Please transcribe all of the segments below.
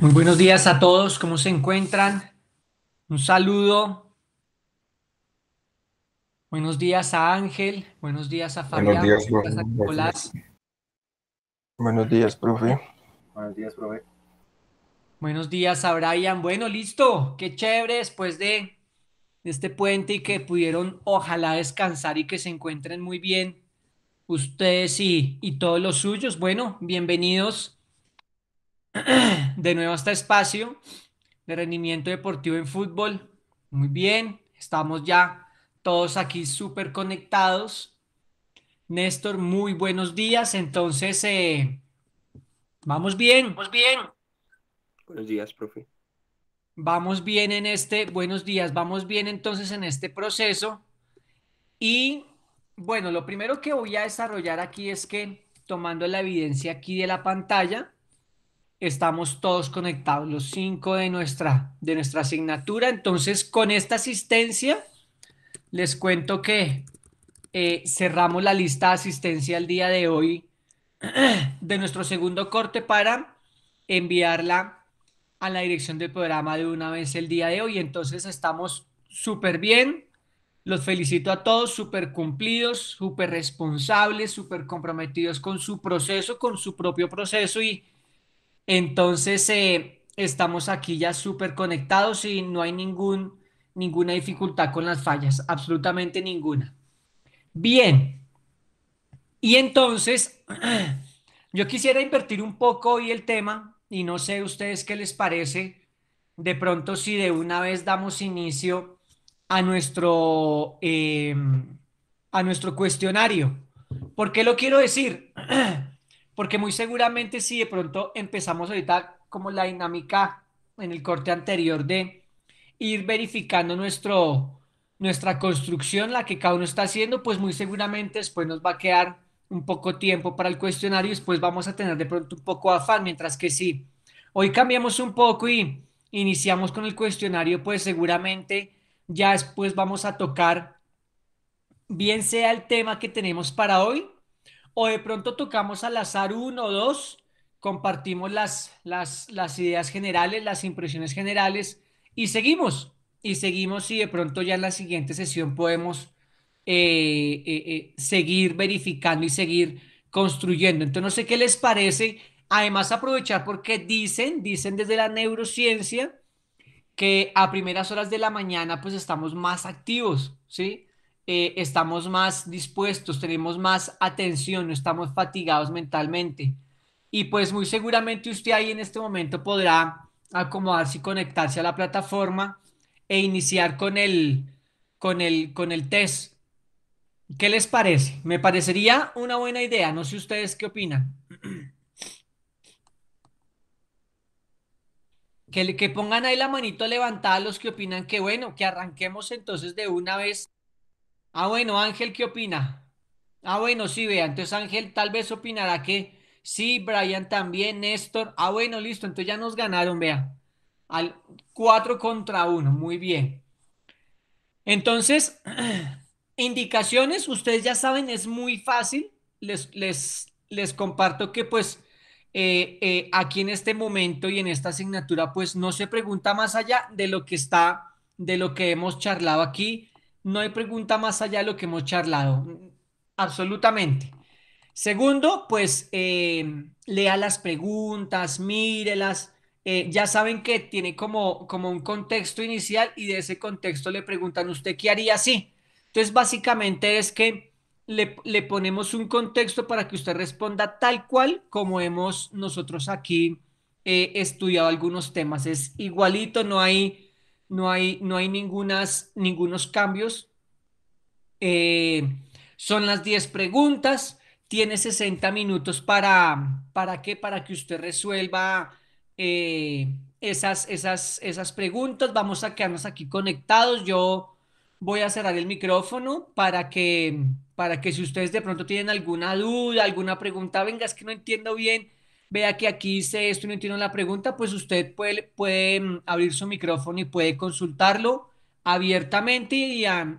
Muy buenos días a todos, ¿cómo se encuentran? Un saludo. Buenos días a Ángel, buenos días a Fabián, buenos días, a Nicolás. Buenos días, profe. Buenos días, profe. Buenos días a Brian. Bueno, listo, qué chévere después de este puente y que pudieron ojalá descansar y que se encuentren muy bien ustedes y, y todos los suyos. Bueno, bienvenidos de nuevo hasta este espacio de rendimiento deportivo en fútbol. Muy bien, estamos ya todos aquí súper conectados. Néstor, muy buenos días. Entonces, eh, vamos bien. Vamos bien. Buenos días, profe. Vamos bien en este, buenos días, vamos bien entonces en este proceso. Y bueno, lo primero que voy a desarrollar aquí es que tomando la evidencia aquí de la pantalla, estamos todos conectados, los cinco de nuestra, de nuestra asignatura. Entonces, con esta asistencia, les cuento que eh, cerramos la lista de asistencia el día de hoy de nuestro segundo corte para enviarla a la dirección del programa de una vez el día de hoy. Entonces, estamos súper bien. Los felicito a todos, súper cumplidos, súper responsables, súper comprometidos con su proceso, con su propio proceso y entonces, eh, estamos aquí ya súper conectados y no hay ningún, ninguna dificultad con las fallas, absolutamente ninguna. Bien, y entonces, yo quisiera invertir un poco hoy el tema y no sé ustedes qué les parece, de pronto si de una vez damos inicio a nuestro, em, a nuestro cuestionario. ¿Por qué lo quiero decir? porque muy seguramente si de pronto empezamos ahorita como la dinámica en el corte anterior de ir verificando nuestro, nuestra construcción, la que cada uno está haciendo, pues muy seguramente después nos va a quedar un poco tiempo para el cuestionario y después vamos a tener de pronto un poco afán, mientras que si Hoy cambiamos un poco y iniciamos con el cuestionario, pues seguramente ya después vamos a tocar, bien sea el tema que tenemos para hoy o de pronto tocamos al azar uno o dos, compartimos las, las, ideas generales, las impresiones generales y seguimos. Y seguimos y de pronto ya en la siguiente sesión podemos eh, eh, eh, seguir verificando y seguir construyendo. Entonces no sé qué les parece. Además aprovechar porque dicen, dicen desde la neurociencia que a primeras horas de la mañana pues estamos más activos, ¿sí? Eh, estamos más dispuestos, tenemos más atención, no estamos fatigados mentalmente. Y pues muy seguramente usted ahí en este momento podrá acomodarse y conectarse a la plataforma e iniciar con el, con el, con el test. ¿Qué les parece? Me parecería una buena idea. No sé ustedes qué opinan. Que, que pongan ahí la manito levantada los que opinan que bueno, que arranquemos entonces de una vez Ah, bueno, Ángel, ¿qué opina? Ah, bueno, sí, vea. Entonces Ángel tal vez opinará que sí, Brian también, Néstor. Ah, bueno, listo. Entonces ya nos ganaron, vea. Al 4 contra 1. Muy bien. Entonces, indicaciones, ustedes ya saben, es muy fácil. Les, les, les comparto que pues eh, eh, aquí en este momento y en esta asignatura pues no se pregunta más allá de lo que está, de lo que hemos charlado aquí no hay pregunta más allá de lo que hemos charlado. Absolutamente. Segundo, pues eh, lea las preguntas, mírelas. Eh, ya saben que tiene como, como un contexto inicial y de ese contexto le preguntan, ¿usted qué haría así? Entonces, básicamente es que le, ponemos un contexto para que usted responda tal cual como hemos nosotros aquí eh, estudiado algunos temas. Es igualito, no hay no hay, no hay ningunas, ningunos cambios. Eh, son las 10 preguntas, tiene 60 minutos para, ¿para qué? Para que usted resuelva eh, esas, esas, esas preguntas. Vamos a quedarnos aquí conectados. Yo voy a cerrar el micrófono para que, para que si ustedes de pronto tienen alguna duda, alguna pregunta, venga, es que no entiendo bien vea que aquí dice esto y no entiendo la pregunta, pues usted puede, puede mm, abrir su micrófono y puede consultarlo abiertamente y, y,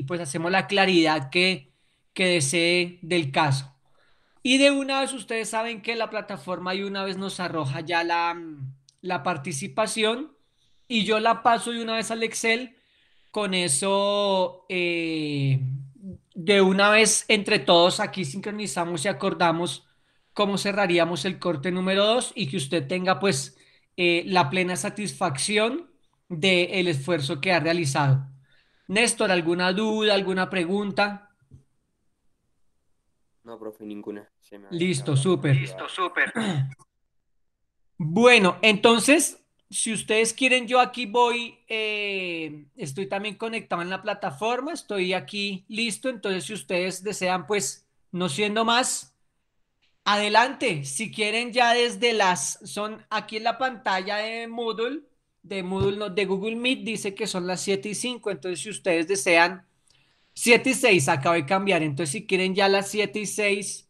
y, pues hacemos la claridad que, que desee del caso. Y de una vez ustedes saben que la plataforma de una vez nos arroja ya la, mm, la participación y yo la paso de una vez al Excel. Con eso, eh, de una vez entre todos aquí sincronizamos y acordamos cómo cerraríamos el corte número 2 y que usted tenga pues eh, la plena satisfacción del esfuerzo que ha realizado. Néstor, ¿alguna duda, alguna pregunta? No, profe, ninguna. Listo, súper. Listo, súper. Bueno, entonces, si ustedes quieren, yo aquí voy, eh, estoy también conectado en la plataforma, estoy aquí listo, entonces si ustedes desean, pues, no siendo más, Adelante, si quieren ya desde las, son aquí en la pantalla de Moodle, de Moodle, de Google Meet, dice que son las 7 y 5, entonces si ustedes desean 7 y 6, acabo de cambiar, entonces si quieren ya las 7 y 6,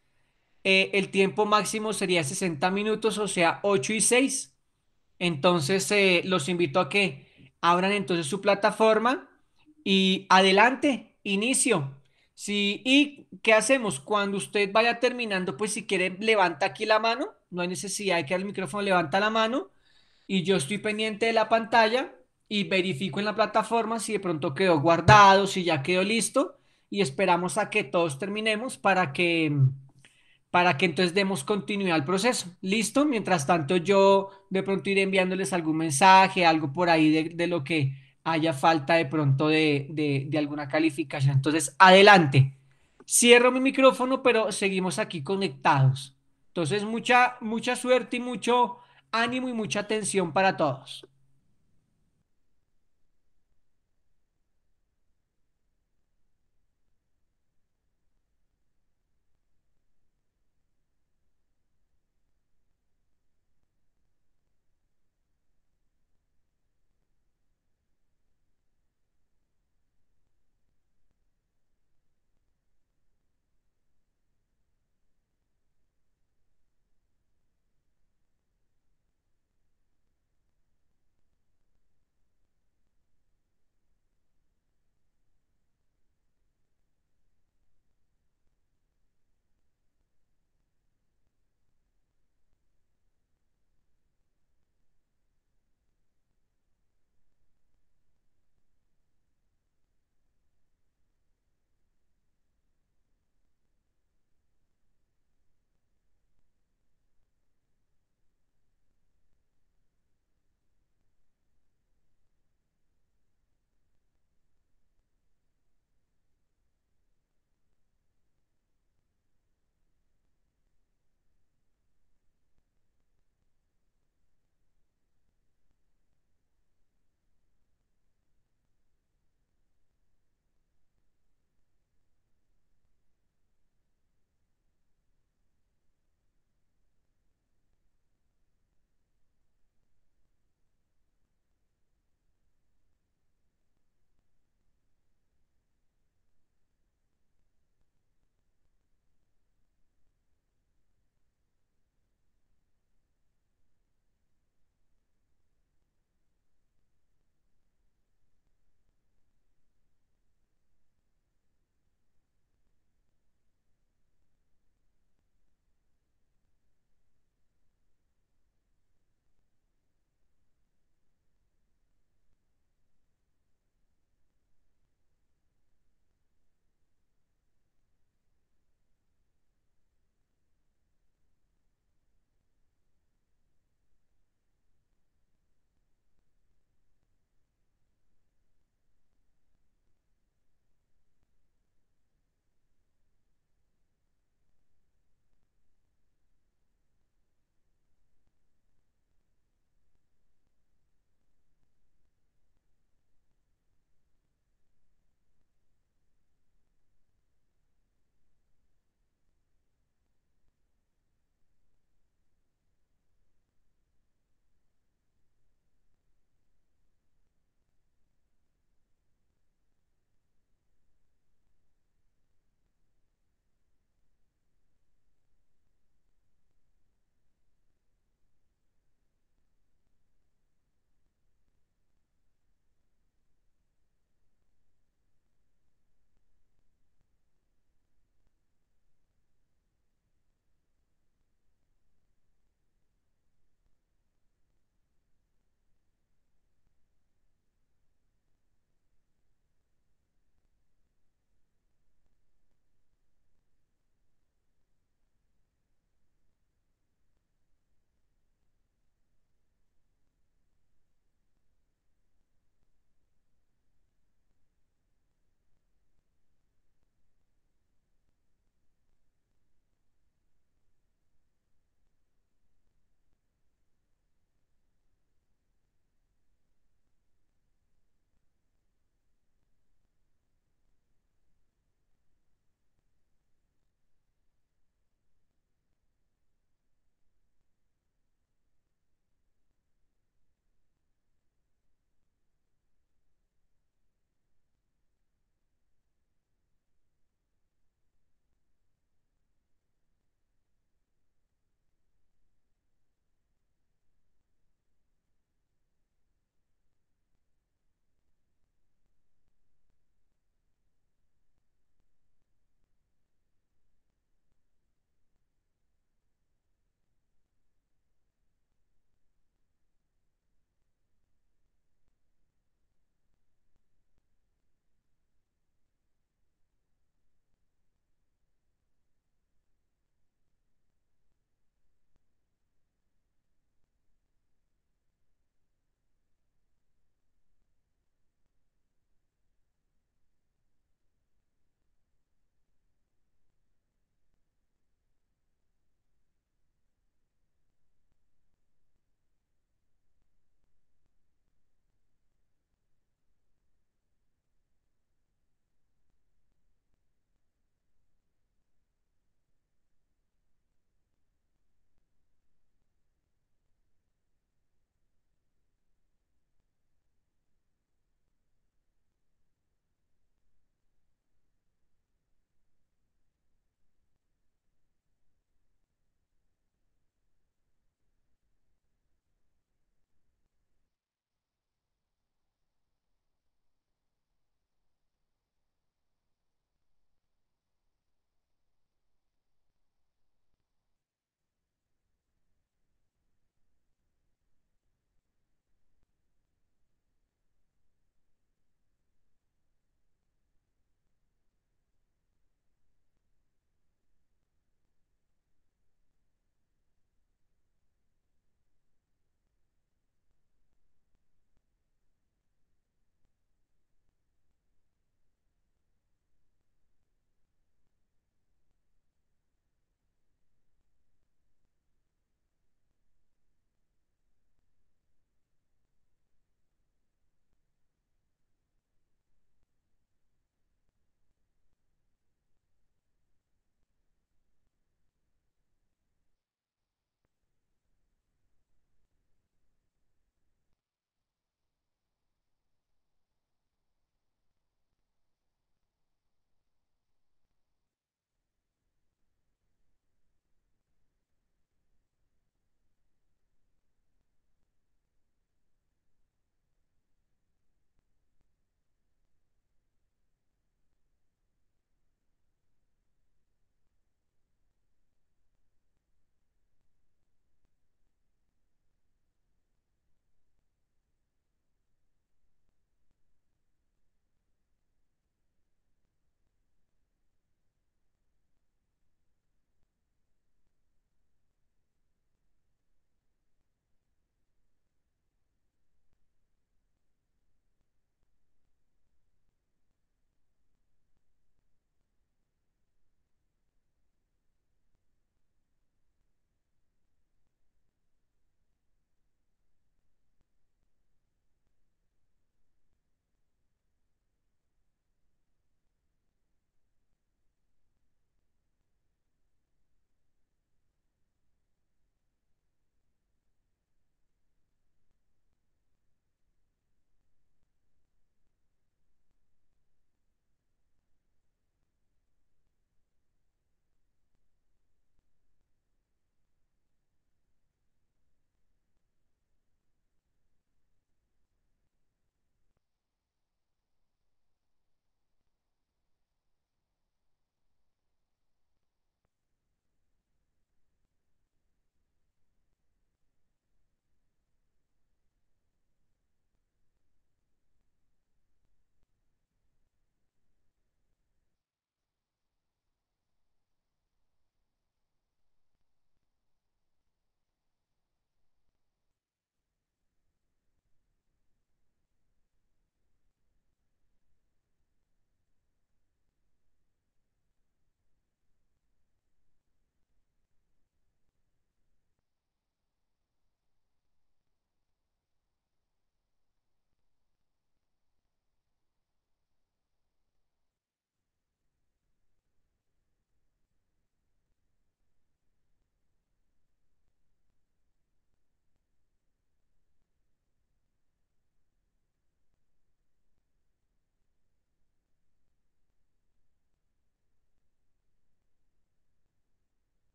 eh, el tiempo máximo sería 60 minutos, o sea, 8 y 6. Entonces eh, los invito a que abran entonces su plataforma y adelante, inicio. Sí, y ¿qué hacemos? Cuando usted vaya terminando, pues si quiere, levanta aquí la mano, no hay necesidad de que el micrófono levanta la mano y yo estoy pendiente de la pantalla y verifico en la plataforma si de pronto quedó guardado, si ya quedó listo y esperamos a que todos terminemos para que para que entonces demos continuidad al proceso. ¿Listo? Mientras tanto yo de pronto iré enviándoles algún mensaje, algo por ahí de, lo que haya falta de pronto de, de, de alguna calificación. Entonces, adelante. Cierro mi micrófono, pero seguimos aquí conectados. Entonces, mucha, mucha suerte y mucho ánimo y mucha atención para todos.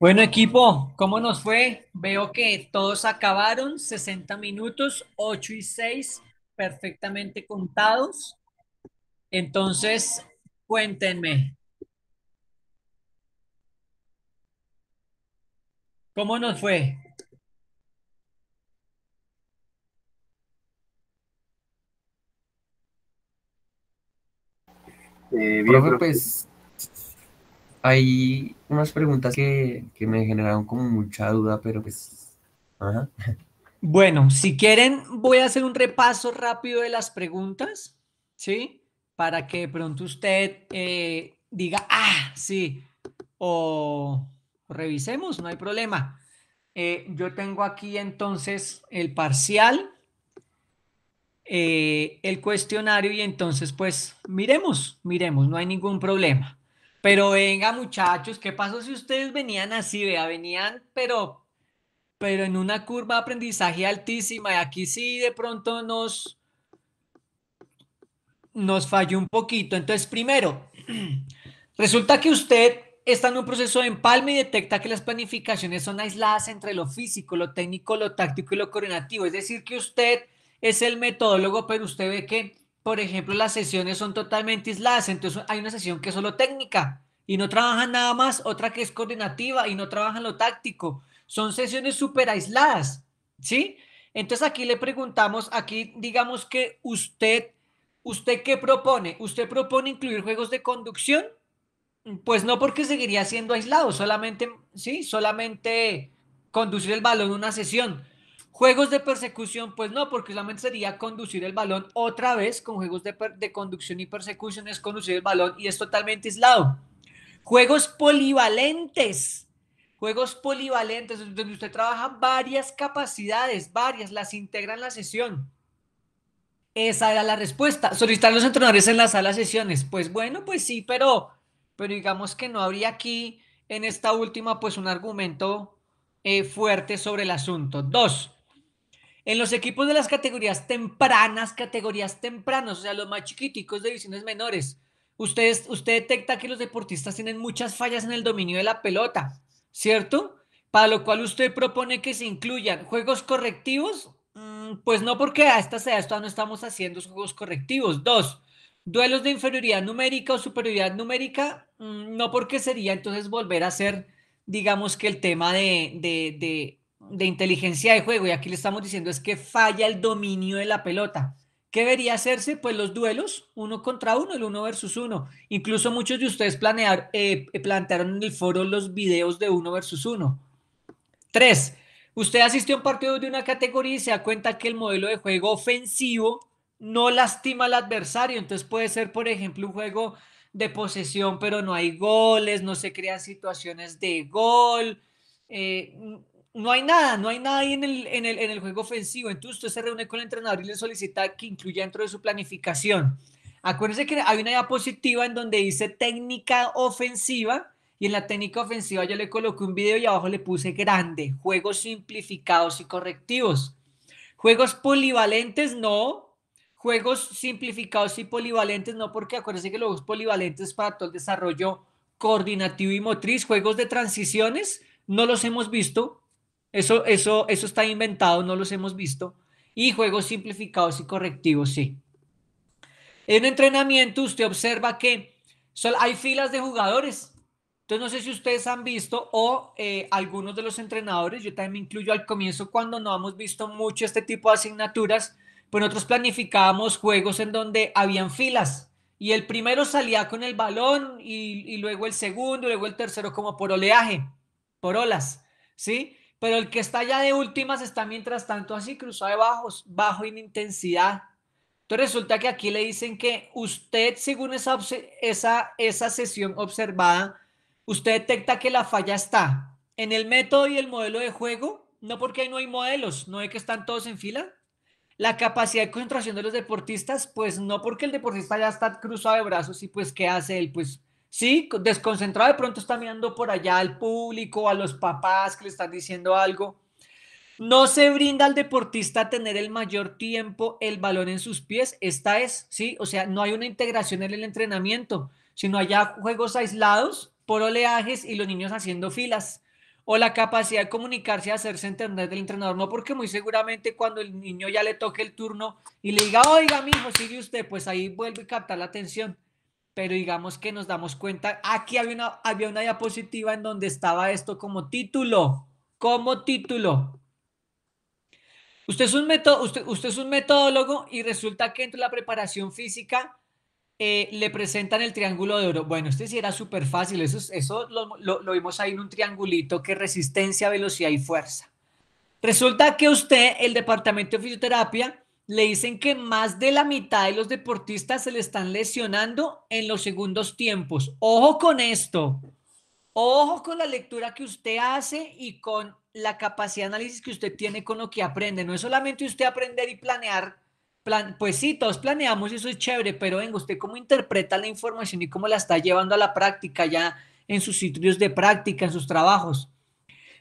Bueno, equipo, ¿cómo nos fue? Veo que todos acabaron 60 minutos, 8 y 6, perfectamente contados. Entonces, cuéntenme. ¿Cómo nos fue? Eh, bien, pues hay unas preguntas que, me generaron como mucha duda, pero pues... Bueno, si quieren, voy a hacer un repaso rápido de las preguntas, ¿sí? Para que de pronto usted eh, diga, ah, sí, o, revisemos, no hay problema. Eh, yo tengo aquí entonces el parcial, eh, el cuestionario y entonces pues miremos, miremos, no hay ningún problema. Pero venga, muchachos, ¿qué pasó si ustedes venían así? Vea, venían, pero, pero en una curva de aprendizaje altísima. Y aquí sí de pronto nos, nos falló un poquito. Entonces, primero, resulta que usted está en un proceso de empalme y detecta que las planificaciones son aisladas entre lo físico, lo técnico, lo táctico y lo coordinativo. Es decir, que usted es el metodólogo, pero usted ve que por ejemplo, las sesiones son totalmente aisladas, entonces hay una sesión que es solo técnica y no trabaja nada más, otra que es coordinativa y no trabajan lo táctico. Son sesiones súper aisladas, ¿sí? Entonces aquí le preguntamos, aquí digamos que usted, ¿usted qué propone? ¿Usted propone incluir juegos de conducción? Pues no porque seguiría siendo aislado, solamente, ¿sí? Solamente conducir el balón una sesión. Juegos de persecución, pues no, porque solamente sería conducir el balón otra vez con juegos de, conducción y persecución es conducir el balón y es totalmente aislado. Juegos polivalentes, juegos polivalentes donde usted trabaja varias capacidades, varias, las integra en la sesión. Esa era la respuesta. Solicitar los entrenadores en la sala sesiones. Pues bueno, pues sí, pero, pero digamos que no habría aquí en esta última pues un argumento eh, fuerte sobre el asunto. Dos, en los equipos de las categorías tempranas, categorías tempranas, o sea, los más chiquiticos de divisiones menores, ustedes, usted detecta que los deportistas tienen muchas fallas en el dominio de la pelota, ¿cierto? Para lo cual usted propone que se incluyan juegos correctivos, mm, pues no porque a esta sea no estamos haciendo juegos correctivos. Dos, duelos de inferioridad numérica o superioridad numérica, mm, no porque sería entonces volver a hacer, digamos que el tema de, de de inteligencia de juego, y aquí le estamos diciendo es que falla el dominio de la pelota. ¿Qué debería hacerse? Pues los duelos, uno contra uno, el uno versus uno. Incluso muchos de ustedes planear, eh, plantearon en el foro los videos de uno versus uno. Tres, usted asistió a un partido de una categoría y se da cuenta que el modelo de juego ofensivo no lastima al adversario. Entonces puede ser, por ejemplo, un juego de posesión, pero no hay goles, no se crean situaciones de gol. Eh, no hay nada, no hay nada ahí en el, en el, en el juego ofensivo. Entonces usted se reúne con el entrenador y le solicita que incluya dentro de su planificación. Acuérdense que hay una diapositiva en donde dice técnica ofensiva y en la técnica ofensiva yo le coloqué un video y abajo le puse grande, juegos simplificados y correctivos. Juegos polivalentes no, juegos simplificados y polivalentes no, porque acuérdense que los polivalentes para todo el desarrollo coordinativo y motriz, juegos de transiciones, no los hemos visto, eso, eso, está inventado, no los hemos visto. Y juegos simplificados y correctivos, sí. En entrenamiento usted observa que hay filas de jugadores. Entonces no sé si ustedes han visto o eh, algunos de los entrenadores, yo también incluyo al comienzo cuando no hemos visto mucho este tipo de asignaturas, pues nosotros planificábamos juegos en donde habían filas y el primero salía con el balón y, y luego el segundo, y luego el tercero como por oleaje, por olas, ¿sí? Pero el que está ya de últimas está mientras tanto así cruzado de bajos, bajo en intensidad. Entonces resulta que aquí le dicen que usted, según esa, esa, esa sesión observada, usted detecta que la falla está en el método y el modelo de juego, no porque ahí no hay modelos, no hay que están todos en fila. La capacidad de concentración de los deportistas, pues no porque el deportista ya está cruzado de brazos y pues ¿qué hace él? Pues Sí, desconcentrado de pronto está mirando por allá al público, a los papás que le están diciendo algo. No se brinda al deportista tener el mayor tiempo el balón en sus pies. Esta es, sí, o sea, no hay una integración en el entrenamiento, sino allá juegos aislados por oleajes y los niños haciendo filas. O la capacidad de comunicarse y hacerse entender del entrenador. No porque muy seguramente cuando el niño ya le toque el turno y le diga, oiga, mi hijo, sigue usted, pues ahí vuelve y captar la atención pero digamos que nos damos cuenta, aquí había una, había una diapositiva en donde estaba esto como título, como título. Usted es un, usted, usted es un metodólogo y resulta que entre la preparación física eh, le presentan el triángulo de oro. Bueno, este sí era súper fácil, eso, eso lo, lo, lo vimos ahí en un triangulito que resistencia, velocidad y fuerza. Resulta que usted, el departamento de fisioterapia, le dicen que más de la mitad de los deportistas se le están lesionando en los segundos tiempos. Ojo con esto. Ojo con la lectura que usted hace y con la capacidad de análisis que usted tiene con lo que aprende. No es solamente usted aprender y planear. pues sí, todos planeamos y eso es chévere, pero venga, usted cómo interpreta la información y cómo la está llevando a la práctica ya en sus sitios de práctica, en sus trabajos.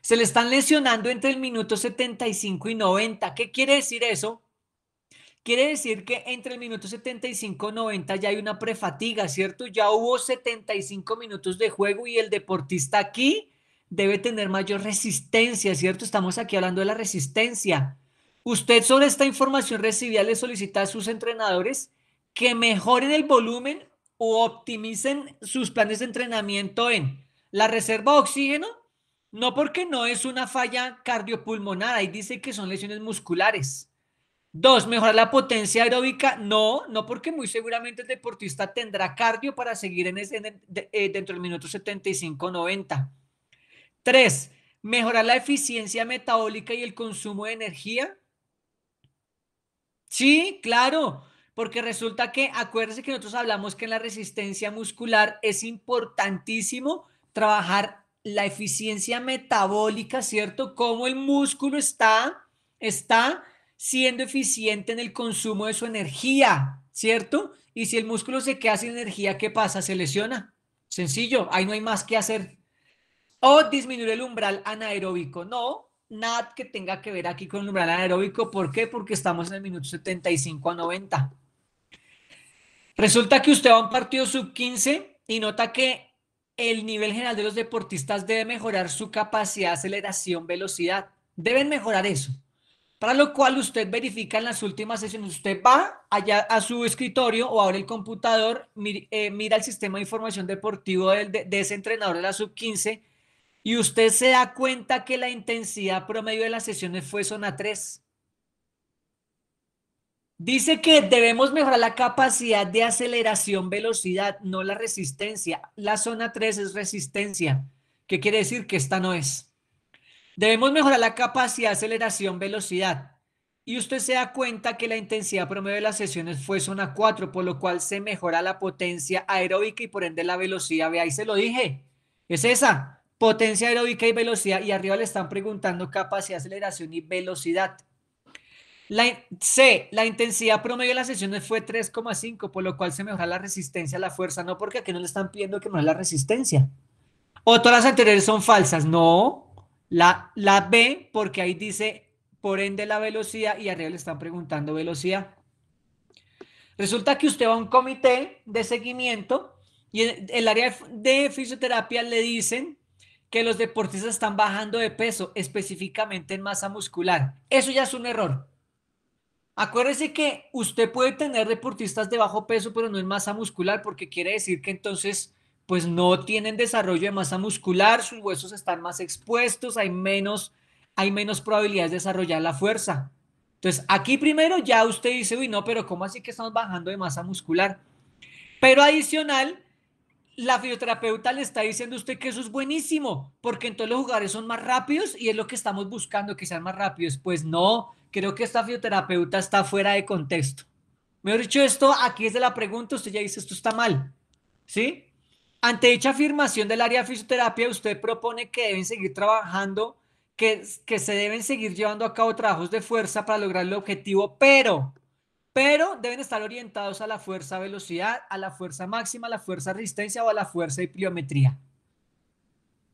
Se le están lesionando entre el minuto 75 y 90. ¿Qué quiere decir eso? Quiere decir que entre el minuto 75 y 90 ya hay una prefatiga, ¿cierto? Ya hubo 75 minutos de juego y el deportista aquí debe tener mayor resistencia, ¿cierto? Estamos aquí hablando de la resistencia. Usted sobre esta información recibida le solicita a sus entrenadores que mejoren el volumen o optimicen sus planes de entrenamiento en la reserva de oxígeno, no porque no es una falla cardiopulmonar, ahí dice que son lesiones musculares. Dos, mejorar la potencia aeróbica. No, no porque muy seguramente el deportista tendrá cardio para seguir en ese, eh, dentro del minuto 75-90. Tres, mejorar la eficiencia metabólica y el consumo de energía. Sí, claro, porque resulta que, acuérdense que nosotros hablamos que en la resistencia muscular es importantísimo trabajar la eficiencia metabólica, ¿cierto? Cómo el músculo está, está siendo eficiente en el consumo de su energía, ¿cierto? Y si el músculo se queda sin energía, ¿qué pasa? Se lesiona. Sencillo, ahí no hay más que hacer. O disminuir el umbral anaeróbico. No, nada que tenga que ver aquí con el umbral anaeróbico. ¿Por qué? Porque estamos en el minuto 75 a 90. Resulta que usted va a un partido sub 15 y nota que el nivel general de los deportistas debe mejorar su capacidad de aceleración, velocidad. Deben mejorar eso para lo cual usted verifica en las últimas sesiones, usted va allá a su escritorio o abre el computador, eh, mira el sistema de información deportivo de, de, ese entrenador de la sub-15 y usted se da cuenta que la intensidad promedio de las sesiones fue zona 3. Dice que debemos mejorar la capacidad de aceleración, velocidad, no la resistencia. La zona 3 es resistencia. ¿Qué quiere decir? Que esta no es. Debemos mejorar la capacidad, aceleración, velocidad. Y usted se da cuenta que la intensidad promedio de las sesiones fue zona 4, por lo cual se mejora la potencia aeróbica y por ende la velocidad. Ve ahí se lo dije. Es esa. Potencia aeróbica y velocidad. Y arriba le están preguntando capacidad, aceleración y velocidad. La C, la intensidad promedio de las sesiones fue 3,5, por lo cual se mejora la resistencia a la fuerza. No, porque aquí no le están pidiendo que es la resistencia. O todas las anteriores son falsas. No, la, la B, porque ahí dice, por ende, la velocidad, y arriba le están preguntando velocidad. Resulta que usted va a un comité de seguimiento y en el área de fisioterapia le dicen que los deportistas están bajando de peso, específicamente en masa muscular. Eso ya es un error. Acuérdese que usted puede tener deportistas de bajo peso, pero no en masa muscular, porque quiere decir que entonces pues no tienen desarrollo de masa muscular, sus huesos están más expuestos, hay menos, hay menos probabilidades de desarrollar la fuerza. Entonces, aquí primero ya usted dice, uy, no, pero ¿cómo así que estamos bajando de masa muscular? Pero adicional, la fisioterapeuta le está diciendo a usted que eso es buenísimo, porque en todos los lugares son más rápidos y es lo que estamos buscando, que sean más rápidos. Pues no, creo que esta fisioterapeuta está fuera de contexto. Mejor dicho, esto aquí es de la pregunta, usted ya dice, esto está mal, ¿sí? Ante dicha afirmación del área de fisioterapia, usted propone que deben seguir trabajando, que, se deben seguir llevando a cabo trabajos de fuerza para lograr el objetivo, pero, pero deben estar orientados a la fuerza velocidad, a la fuerza máxima, a la fuerza resistencia o a la fuerza de pliometría.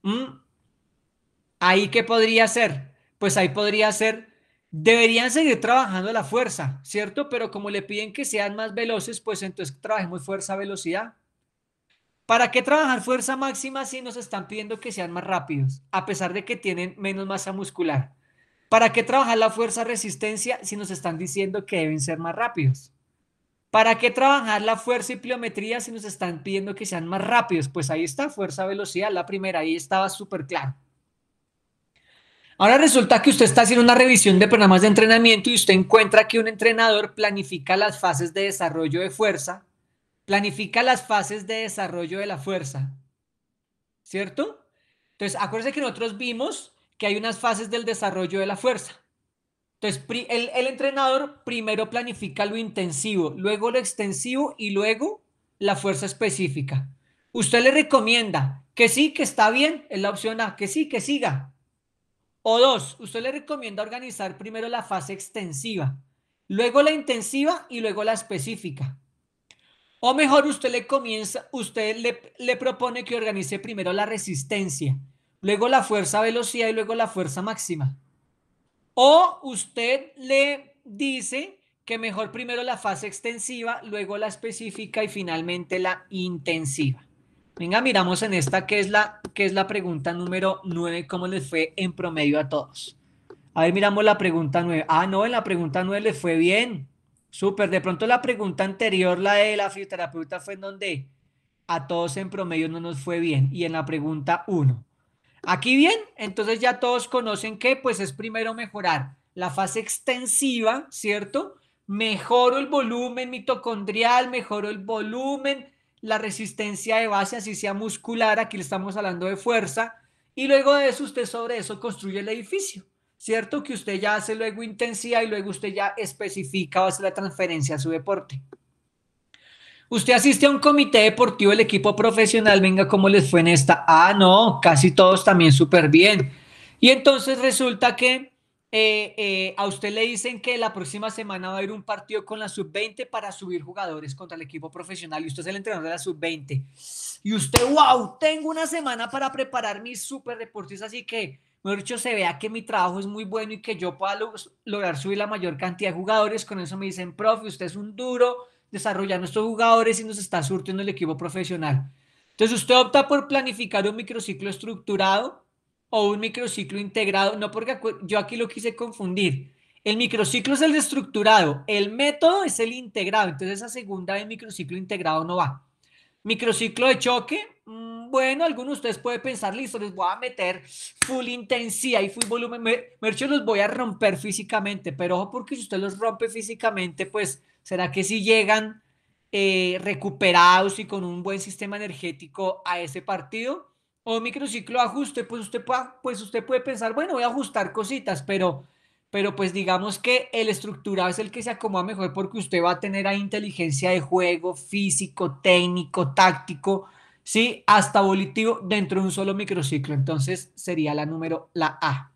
¿Mm? ¿Ahí qué podría ser? Pues ahí podría ser deberían seguir trabajando la fuerza, ¿cierto? Pero como le piden que sean más veloces, pues entonces trabajemos fuerza-velocidad. ¿Para qué trabajar fuerza máxima si nos están pidiendo que sean más rápidos, a pesar de que tienen menos masa muscular? ¿Para qué trabajar la fuerza resistencia si nos están diciendo que deben ser más rápidos? ¿Para qué trabajar la fuerza y pliometría si nos están pidiendo que sean más rápidos? Pues ahí está, fuerza, velocidad, la primera, ahí estaba súper claro. Ahora resulta que usted está haciendo una revisión de programas de entrenamiento y usted encuentra que un entrenador planifica las fases de desarrollo de fuerza, planifica las fases de desarrollo de la fuerza, ¿cierto? Entonces, acuérdense que nosotros vimos que hay unas fases del desarrollo de la fuerza. Entonces, el, el entrenador primero planifica lo intensivo, luego lo extensivo y luego la fuerza específica. Usted le recomienda que sí, que está bien, es la opción A, que sí, que siga. O dos, usted le recomienda organizar primero la fase extensiva, luego la intensiva y luego la específica. O mejor, usted le comienza, usted le, le propone que organice primero la resistencia, luego la fuerza velocidad y luego la fuerza máxima. O usted le dice que mejor primero la fase extensiva, luego la específica y finalmente la intensiva. Venga, miramos en esta que es la, que es la pregunta número 9, cómo les fue en promedio a todos. A ver, miramos la pregunta 9. Ah, no, en la pregunta 9 les fue bien. Súper, de pronto la pregunta anterior, la de la fisioterapeuta, fue en donde a todos en promedio no nos fue bien y en la pregunta 1. Aquí bien, entonces ya todos conocen que pues es primero mejorar la fase extensiva, ¿cierto? Mejoro el volumen mitocondrial, mejoro el volumen, la resistencia de base, así sea muscular, aquí le estamos hablando de fuerza, y luego de eso usted sobre eso construye el edificio. ¿cierto? Que usted ya hace luego intensidad y luego usted ya especifica o hace la transferencia a su deporte. Usted asiste a un comité deportivo del equipo profesional, venga, ¿cómo les fue en esta? Ah, no, casi todos también súper bien. Y entonces resulta que eh, eh, a usted le dicen que la próxima semana va a ir un partido con la sub-20 para subir jugadores contra el equipo profesional y usted es el entrenador de la sub-20. Y usted, wow, tengo una semana para preparar mis super deportes. así que mejor se vea que mi trabajo es muy bueno y que yo pueda lograr subir la mayor cantidad de jugadores. Con eso me dicen, profe, usted es un duro desarrollando nuestros jugadores y nos está surtiendo el equipo profesional. Entonces, usted opta por planificar un microciclo estructurado o un microciclo integrado, no porque yo aquí lo quise confundir. El microciclo es el estructurado, el método es el integrado, entonces esa segunda de microciclo integrado no va. Microciclo de choque, mm, bueno, algunos de ustedes puede pensar, listo, les voy a meter full intensidad y full volumen. Mercho los voy a romper físicamente, pero ojo porque si usted los rompe físicamente, pues será que si llegan eh, recuperados y con un buen sistema energético a ese partido o microciclo ajuste, pues usted, pues usted puede pensar, bueno, voy a ajustar cositas, pero pero pues digamos que el estructurado es el que se acomoda mejor porque usted va a tener ahí inteligencia de juego, físico, técnico, táctico, sí, hasta volitivo dentro de un solo microciclo. Entonces sería la número, la A.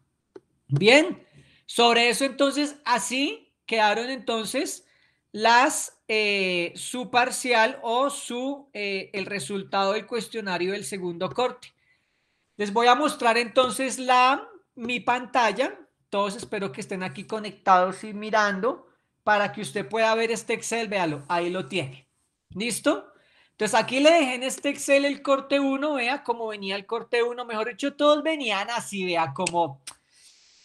Bien, sobre eso entonces así quedaron entonces las eh, su parcial o su eh, el resultado del cuestionario del segundo corte. Les voy a mostrar entonces la mi pantalla todos espero que estén aquí conectados y mirando para que usted pueda ver este Excel. Véalo, ahí lo tiene. ¿Listo? Entonces aquí le dejé en este Excel el corte 1, vea cómo venía el corte 1. Mejor dicho, todos venían así, vea cómo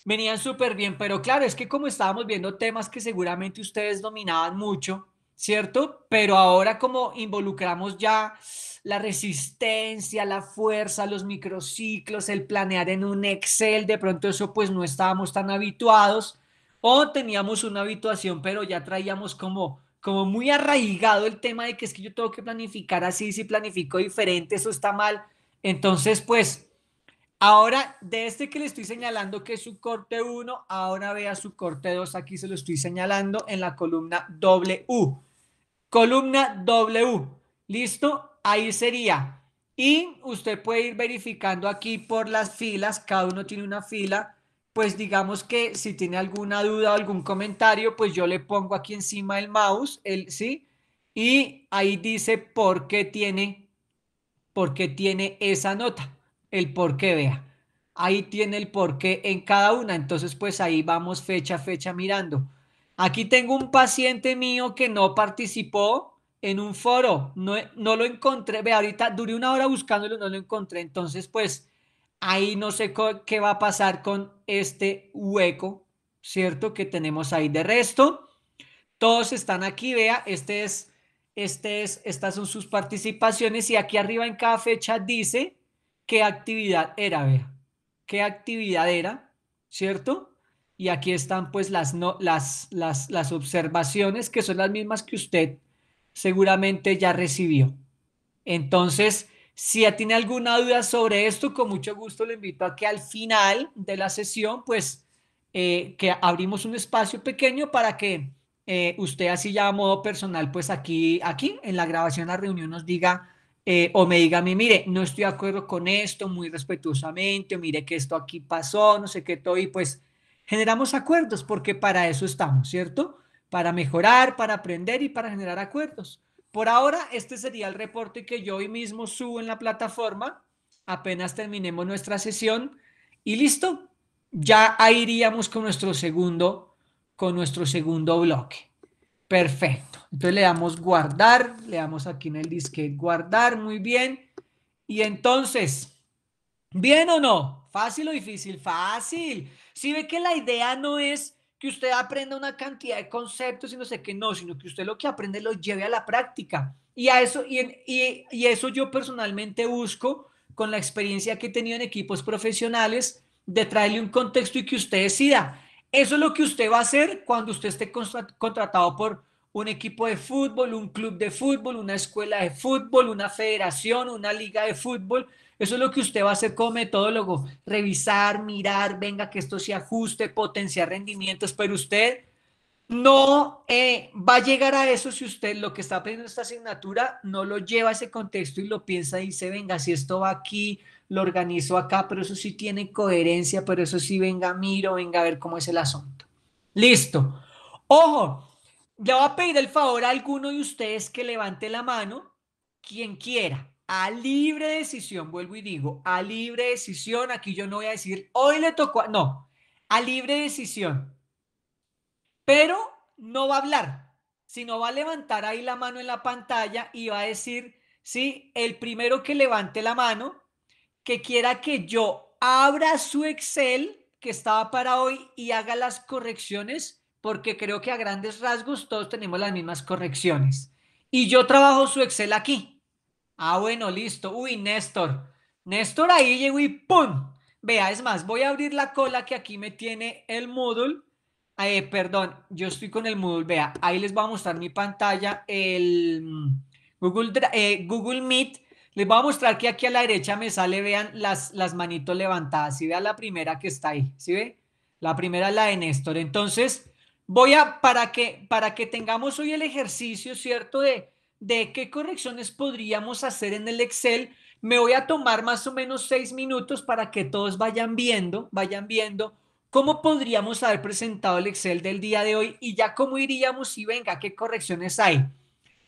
venían súper bien. Pero claro, es que como estábamos viendo temas que seguramente ustedes dominaban mucho, ¿cierto? Pero ahora como involucramos ya la resistencia, la fuerza, los microciclos, el planear en un Excel, de pronto eso pues no estábamos tan habituados o teníamos una habituación, pero ya traíamos como como muy arraigado el tema de que es que yo tengo que planificar así, si planifico diferente, eso está mal. Entonces, pues, ahora de este que le estoy señalando que es su corte 1, ahora vea su corte 2, aquí se lo estoy señalando en la columna W. Columna W, ¿listo? Ahí sería. Y usted puede ir verificando aquí por las filas, cada uno tiene una fila, pues digamos que si tiene alguna duda o algún comentario, pues yo le pongo aquí encima el mouse, el, ¿sí? Y ahí dice por qué tiene, por qué tiene esa nota, el por qué, vea. Ahí tiene el por qué en cada una, entonces pues ahí vamos fecha a fecha mirando. Aquí tengo un paciente mío que no participó, en un foro, no, no lo encontré, vea, ahorita duré una hora buscándolo, no lo encontré, entonces pues ahí no sé qué va a pasar con este hueco, ¿cierto? Que tenemos ahí de resto. Todos están aquí, vea, este es, este es, estas son sus participaciones y aquí arriba en cada fecha dice qué actividad era, vea, qué actividad era, ¿cierto? Y aquí están pues las, las, las, las observaciones que son las mismas que usted seguramente ya recibió. Entonces, si ya tiene alguna duda sobre esto, con mucho gusto le invito a que al final de la sesión, pues, eh, que abrimos un espacio pequeño para que eh, usted así ya a modo personal, pues aquí, aquí en la grabación, la reunión nos diga eh, o me diga a mí, mire, no estoy de acuerdo con esto, muy respetuosamente, o mire que esto aquí pasó, no sé qué todo, y pues generamos acuerdos porque para eso estamos, ¿cierto? para mejorar, para aprender y para generar acuerdos. Por ahora, este sería el reporte que yo hoy mismo subo en la plataforma, apenas terminemos nuestra sesión y listo. Ya iríamos con nuestro segundo, con nuestro segundo bloque. Perfecto. Entonces le damos guardar, le damos aquí en el disquete guardar, muy bien. Y entonces, ¿bien o no? ¿Fácil o difícil? Fácil. Si ve que la idea no es que usted aprenda una cantidad de conceptos y no sé qué, no, sino que usted lo que aprende lo lleve a la práctica. Y, a eso, y, y eso yo personalmente busco con la experiencia que he tenido en equipos profesionales de traerle un contexto y que usted decida. Eso es lo que usted va a hacer cuando usted esté contratado por, un equipo de fútbol, un club de fútbol, una escuela de fútbol, una federación, una liga de fútbol. Eso es lo que usted va a hacer como metodólogo, revisar, mirar, venga, que esto se ajuste, potenciar rendimientos, pero usted no eh, va a llegar a eso si usted lo que está aprendiendo esta asignatura no lo lleva a ese contexto y lo piensa y dice, venga, si esto va aquí, lo organizo acá, pero eso sí tiene coherencia, pero eso sí, venga, miro, venga a ver cómo es el asunto. Listo. Ojo, le voy a pedir el favor a alguno de ustedes que levante la mano, quien quiera. A libre decisión, vuelvo y digo, a libre decisión, aquí yo no voy a decir, hoy le tocó, no, a libre decisión. Pero no va a hablar, sino va a levantar ahí la mano en la pantalla y va a decir, sí, el primero que levante la mano, que quiera que yo abra su Excel que estaba para hoy y haga las correcciones porque creo que a grandes rasgos todos tenemos las mismas correcciones. Y yo trabajo su Excel aquí. Ah, bueno, listo. Uy, Néstor. Néstor ahí llegó y ¡pum! Vea, es más, voy a abrir la cola que aquí me tiene el Moodle. Eh, perdón, yo estoy con el Moodle. Vea, ahí les voy a mostrar mi pantalla, el mm, Google, eh, Google Meet. Les voy a mostrar que aquí a la derecha me sale, vean, las, las manitos levantadas. Y vean la primera que está ahí, ¿sí ve? La primera es la de Néstor. Entonces, Voy a, para que, para que tengamos hoy el ejercicio, ¿cierto? De, de qué correcciones podríamos hacer en el Excel, me voy a tomar más o menos seis minutos para que todos vayan viendo, vayan viendo cómo podríamos haber presentado el Excel del día de hoy y ya cómo iríamos y venga, qué correcciones hay.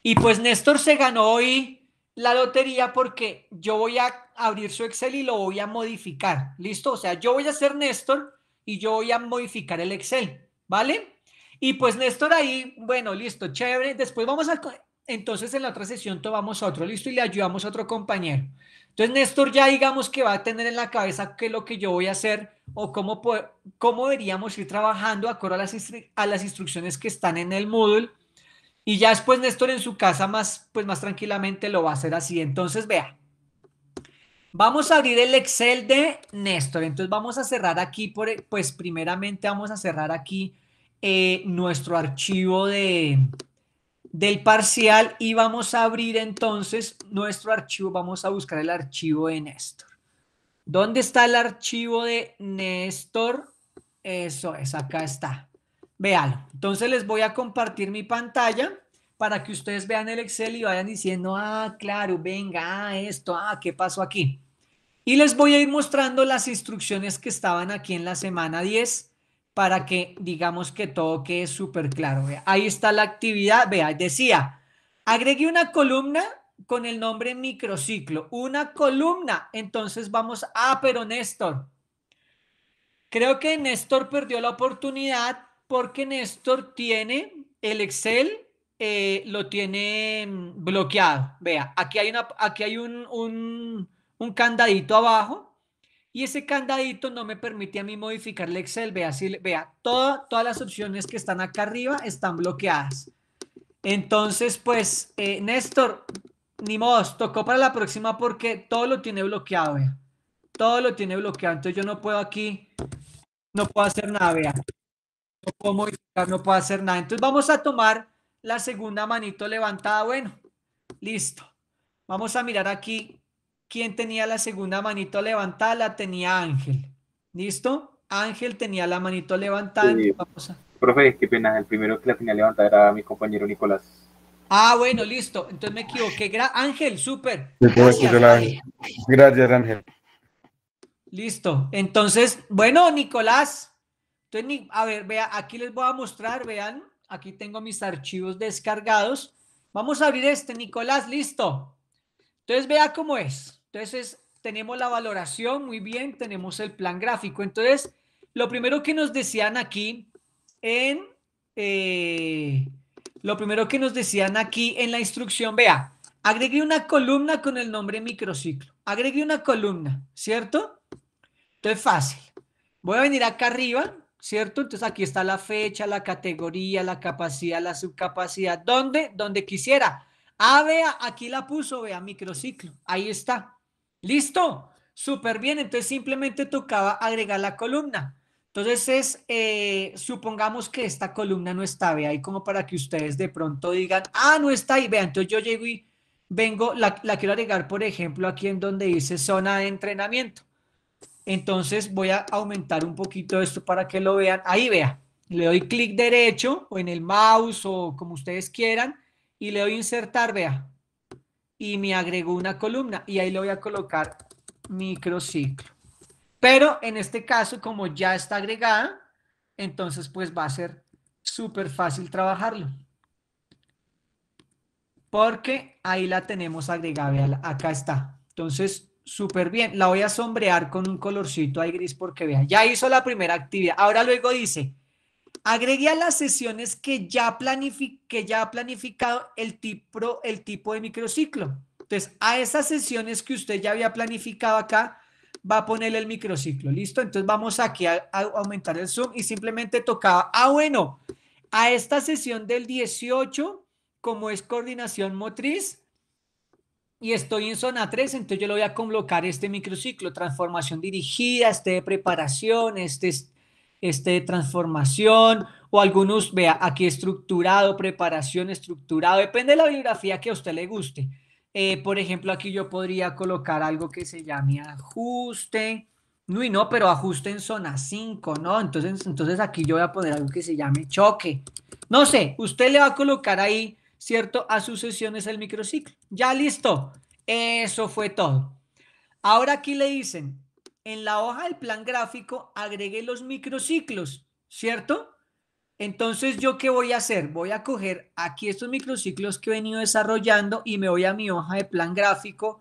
Y pues Néstor se ganó hoy la lotería porque yo voy a abrir su Excel y lo voy a modificar. ¿Listo? O sea, yo voy a ser Néstor y yo voy a modificar el Excel. ¿Vale? Y pues Néstor ahí, bueno, listo, chévere. Después vamos a, entonces en la otra sesión tomamos otro, listo, y le ayudamos a otro compañero. Entonces Néstor ya digamos que va a tener en la cabeza qué es lo que yo voy a hacer o cómo, cómo deberíamos ir trabajando acorde a las, a las instrucciones que están en el Moodle. Y ya después Néstor en su casa más, pues más tranquilamente lo va a hacer así. Entonces vea, vamos a abrir el Excel de Néstor. Entonces vamos a cerrar aquí, por, pues primeramente vamos a cerrar aquí eh, nuestro archivo de, del parcial y vamos a abrir entonces nuestro archivo. Vamos a buscar el archivo de Néstor. ¿Dónde está el archivo de Néstor? Eso es, acá está. Véalo. Entonces les voy a compartir mi pantalla para que ustedes vean el Excel y vayan diciendo, ah, claro, venga, ah, esto, ah, ¿qué pasó aquí? Y les voy a ir mostrando las instrucciones que estaban aquí en la semana 10 para que digamos que todo quede súper claro. Ahí está la actividad. Vea, decía, agregué una columna con el nombre microciclo. Una columna. Entonces vamos, ah, pero Néstor. Creo que Néstor perdió la oportunidad porque Néstor tiene el Excel, eh, lo tiene mm, bloqueado. Vea, aquí hay, una, aquí hay un, un candadito abajo y ese candadito no me permite a mí modificar el Excel. Vea, si, vea todas las opciones que están acá arriba están bloqueadas. Entonces, pues, eh, Néstor, ni modo, tocó para la próxima porque todo lo tiene bloqueado, vea. Todo lo tiene bloqueado. Entonces yo no puedo aquí, no puedo hacer nada, vea. No puedo modificar, no puedo hacer nada. Entonces vamos a tomar la segunda manito levantada. Bueno, listo. Vamos a mirar aquí ¿Quién tenía la segunda manito levantada? La tenía Ángel. ¿Listo? Ángel tenía la manito levantada. Profe, qué pena. El primero que la tenía levantada era mi compañero Nicolás. Ah, bueno, listo. Entonces me equivoqué. Ángel, súper. Gracias, Ángel. Listo. Entonces, bueno, Nicolás. a ver, vea, aquí les voy a mostrar, vean, aquí tengo mis archivos descargados. Vamos a abrir este, Nicolás, listo. Entonces, vea cómo es. Entonces, tenemos la valoración, muy bien, tenemos el plan gráfico. Entonces, lo primero que nos decían aquí en... Eh, lo primero que nos decían aquí en la instrucción, vea, agregué una columna con el nombre microciclo. Agregué una columna, ¿cierto? es fácil. Voy a venir acá arriba, ¿cierto? Entonces, aquí está la fecha, la categoría, la capacidad, la subcapacidad. ¿Dónde? Donde quisiera. Ah, vea, aquí la puso, vea, microciclo. Ahí está. ¿Listo? Súper bien, entonces simplemente tocaba agregar la columna. Entonces es, eh, supongamos que esta columna no está, vea, ahí como para que ustedes de pronto digan, ah, no está ahí, vea, entonces yo llego y vengo, la, la quiero agregar, por ejemplo, aquí en donde dice zona de entrenamiento. Entonces voy a aumentar un poquito esto para que lo vean. Ahí vea, le doy clic derecho o en el mouse o como ustedes quieran y le doy insertar, vea y me agregó una columna y ahí le voy a colocar microciclo. Pero en este caso, como ya está agregada, entonces pues va a ser súper fácil trabajarlo. Porque ahí la tenemos agregada, acá está. Entonces, súper bien. La voy a sombrear con un colorcito ahí gris porque vean, ya hizo la primera actividad. Ahora luego dice, Agregué a las sesiones que ya, ya ha planificado el tipo, el tipo de microciclo. Entonces, a esas sesiones que usted ya había planificado acá, va a poner el microciclo, ¿listo? Entonces vamos aquí a, a, aumentar el zoom y simplemente tocaba, ah, bueno, a esta sesión del 18, como es coordinación motriz, y estoy en zona 3, entonces yo le voy a colocar este microciclo, transformación dirigida, este de preparación, este este, transformación o algunos, vea, aquí estructurado, preparación estructurado, depende de la bibliografía que a usted le guste. Eh, por ejemplo, aquí yo podría colocar algo que se llame ajuste. no y no, pero ajuste en zona 5, ¿no? Entonces, entonces aquí yo voy a poner algo que se llame choque. No sé, usted le va a colocar ahí, ¿cierto? A sus sesiones el microciclo. Ya listo. Eso fue todo. Ahora aquí le dicen, en la hoja del plan gráfico agregué los microciclos, ¿cierto? Entonces, ¿yo qué voy a hacer? Voy a coger aquí estos microciclos que he venido desarrollando y me voy a mi hoja de plan gráfico.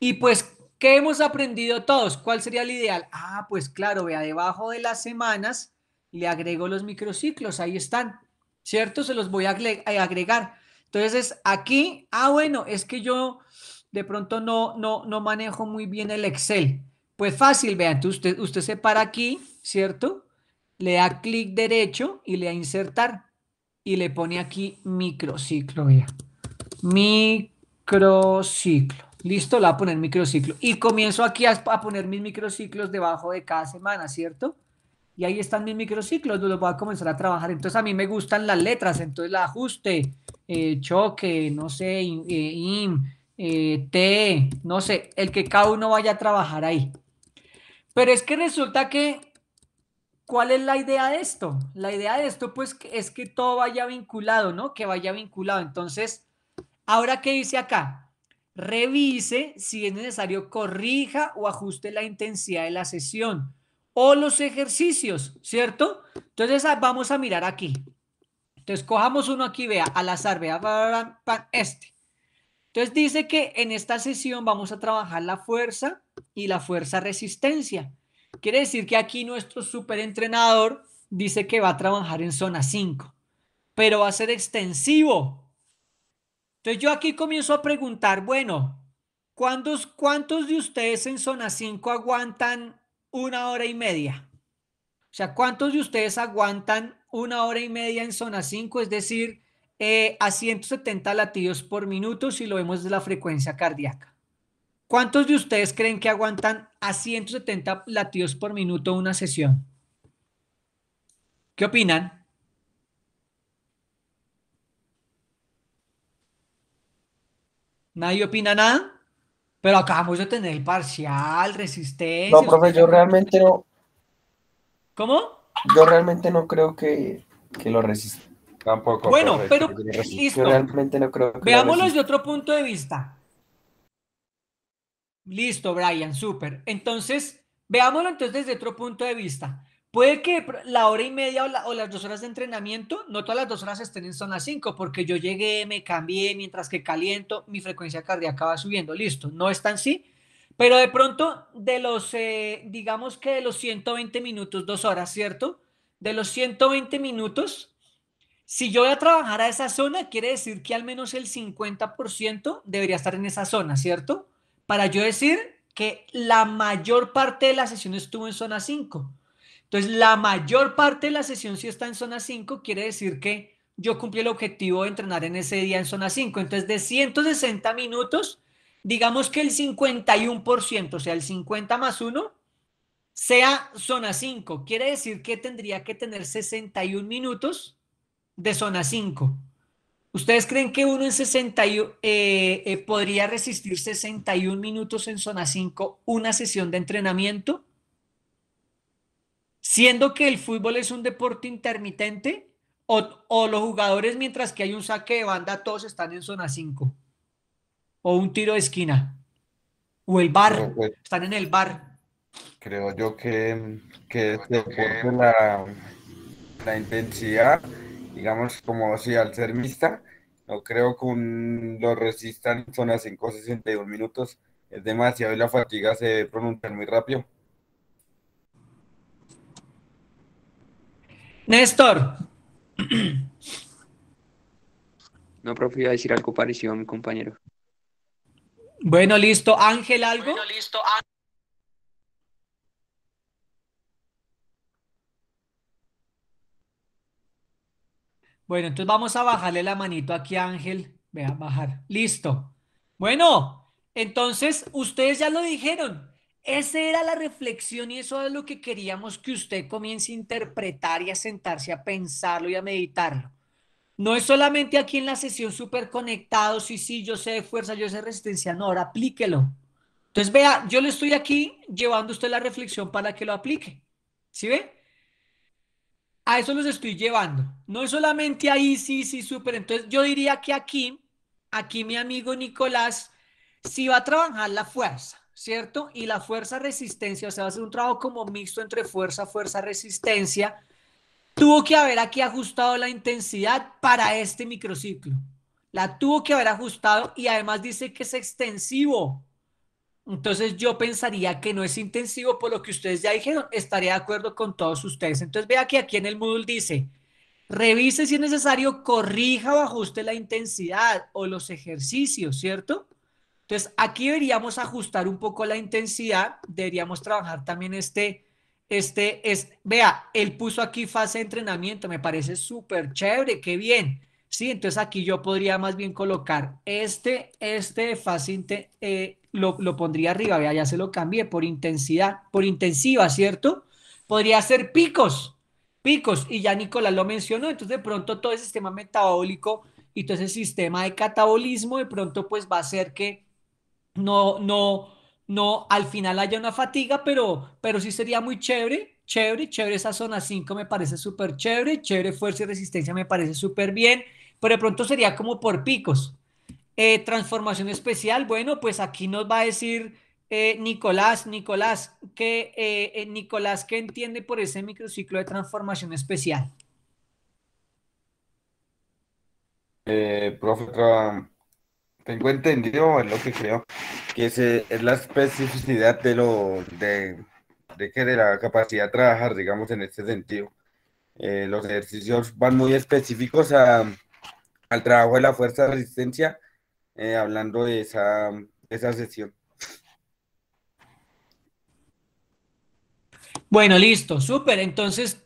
Y pues, ¿qué hemos aprendido todos? ¿Cuál sería el ideal? Ah, pues claro, vea, debajo de las semanas le agrego los microciclos, ahí están, ¿cierto? Se los voy a eh, agregar. Entonces, aquí, ah, bueno, es que yo de pronto no, no, no manejo muy bien el Excel. Pues fácil, vean, usted, usted se para aquí, ¿cierto? Le da clic derecho y le da insertar. Y le pone aquí microciclo, vea. Microciclo. Listo, le voy a poner microciclo. Y comienzo aquí a, poner mis microciclos debajo de cada semana, ¿cierto? Y ahí están mis microciclos, los voy a comenzar a trabajar. Entonces a mí me gustan las letras, entonces la ajuste, eh, choque, no sé, eh, im, eh, T, no sé, el que cada uno vaya a trabajar ahí. Pero es que resulta que, ¿cuál es la idea de esto? La idea de esto, pues, es que todo vaya vinculado, ¿no? Que vaya vinculado. Entonces, ahora, ¿qué dice acá? Revise si es necesario, corrija o ajuste la intensidad de la sesión o los ejercicios, ¿cierto? Entonces, ah, vamos a mirar aquí. Entonces, cojamos uno aquí, vea, al azar, vea, este. Entonces, dice que en esta sesión vamos a trabajar la fuerza, y la fuerza resistencia. Quiere decir que aquí nuestro superentrenador dice que va a trabajar en zona 5, pero va a ser extensivo. Entonces yo aquí comienzo a preguntar, bueno, ¿cuántos, cuántos de ustedes en zona 5 aguantan una hora y media? O sea, ¿cuántos de ustedes aguantan una hora y media en zona 5? Es decir, eh, a 170 latidos por minuto si lo vemos de la frecuencia cardíaca. ¿Cuántos de ustedes creen que aguantan a 170 latidos por minuto una sesión? ¿Qué opinan? ¿Nadie opina nada? Pero acabamos de tener el parcial, resistencia. No, profe, yo realmente no. ¿Cómo? Yo realmente no creo que, lo resista. Tampoco. Bueno, pero Yo realmente no creo que Veámoslo desde otro punto de vista. Listo, Brian, súper. Entonces, veámoslo entonces desde otro punto de vista. Puede que la hora y media o, las dos horas de entrenamiento, no todas las dos horas estén en zona 5, porque yo llegué, me cambié, mientras que caliento, mi frecuencia cardíaca va subiendo, listo, no es tan sí, pero de pronto de los, eh, digamos que de los 120 minutos, dos horas, ¿cierto? De los 120 minutos, si yo voy a trabajar a esa zona, quiere decir que al menos el 50% debería estar en esa zona, ¿cierto? para yo decir que la mayor parte de la sesión estuvo en zona 5. Entonces, la mayor parte de la sesión si está en zona 5, quiere decir que yo cumplí el objetivo de entrenar en ese día en zona 5. Entonces, de 160 minutos, digamos que el 51%, o sea, el 50 más 1, sea zona 5. Quiere decir que tendría que tener 61 minutos de zona 5. ¿Ustedes creen que uno en 61 eh, eh, podría resistir 61 minutos en zona 5 una sesión de entrenamiento? Siendo que el fútbol es un deporte intermitente o, los jugadores mientras que hay un saque de banda todos están en zona 5 o un tiro de esquina o el bar, pues, están en el bar. Creo yo que, que, este La, la intensidad digamos, como si al ser mixta, no creo que un, lo resistan en zonas 61 minutos. Es demasiado y la fatiga se pronuncia muy rápido. Néstor. No, profe, iba a decir algo parecido a mi compañero. Bueno, listo. Ángel, algo. listo. Ángel. Bueno, entonces vamos a bajarle la manito aquí a Ángel. Vea, bajar. Listo. Bueno, entonces ustedes ya lo dijeron. Esa era la reflexión y eso es lo que queríamos que usted comience a interpretar y a sentarse a pensarlo y a meditarlo. No es solamente aquí en la sesión súper conectado, sí, sí, yo sé de fuerza, yo sé resistencia, no, ahora aplíquelo. Entonces, vea, yo le estoy aquí llevando usted la reflexión para que lo aplique. ¿Sí ve? a eso los estoy llevando. No es solamente ahí, sí, sí, súper. Entonces yo diría que aquí, aquí mi amigo Nicolás, si va a trabajar la fuerza, ¿cierto? Y la fuerza-resistencia, o sea, va a ser un trabajo como mixto entre fuerza, fuerza-resistencia. Tuvo que haber aquí ajustado la intensidad para este microciclo. La tuvo que haber ajustado y además dice que es extensivo. Entonces yo pensaría que no es intensivo por lo que ustedes ya dijeron. Estaría de acuerdo con todos ustedes. Entonces vea que aquí en el Moodle dice, revise si es necesario, corrija o ajuste la intensidad o los ejercicios, ¿cierto? Entonces aquí deberíamos ajustar un poco la intensidad. Deberíamos trabajar también este, este, este. Vea, él puso aquí fase de entrenamiento. Me parece súper chévere, qué bien. ¿sí? Entonces aquí yo podría más bien colocar este, este fácil, eh, lo, pondría arriba, ya se lo cambié por intensidad, por intensiva, ¿cierto? Podría ser picos, picos, y ya Nicolás lo mencionó, entonces de pronto todo ese sistema metabólico y todo ese sistema de catabolismo de pronto pues va a ser que no, no, no, al final haya una fatiga, pero, pero sí sería muy chévere, chévere, chévere esa zona 5 me parece súper chévere, chévere fuerza y resistencia me parece súper bien, pero de pronto sería como por picos. Eh, transformación especial, bueno, pues aquí nos va a decir eh, Nicolás, Nicolás, que eh, Nicolás, ¿qué entiende por ese microciclo de transformación especial? profe, tengo entendido en lo que creo que es, la especificidad de lo de, que de la capacidad de trabajar, digamos, en este sentido. los ejercicios van muy específicos a, al trabajo de la fuerza de resistencia, eh, hablando de esa, sesión. Bueno, listo, súper. Entonces,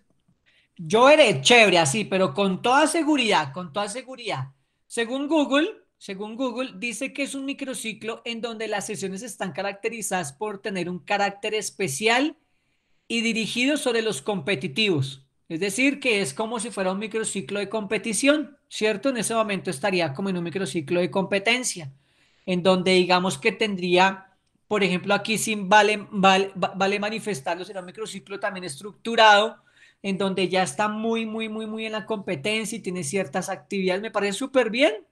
yo era chévere así, pero con toda seguridad, con toda seguridad. Según Google, según Google, dice que es un microciclo en donde las sesiones están caracterizadas por tener un carácter especial y dirigido sobre los competitivos. Es decir, que es como si fuera un microciclo de competición, ¿cierto? En ese momento estaría como en un microciclo de competencia, en donde digamos que tendría, por ejemplo, aquí sin vale, vale, vale manifestarlo, será un microciclo también estructurado, en donde ya está muy, muy, muy, muy en la competencia y tiene ciertas actividades. Me parece súper bien.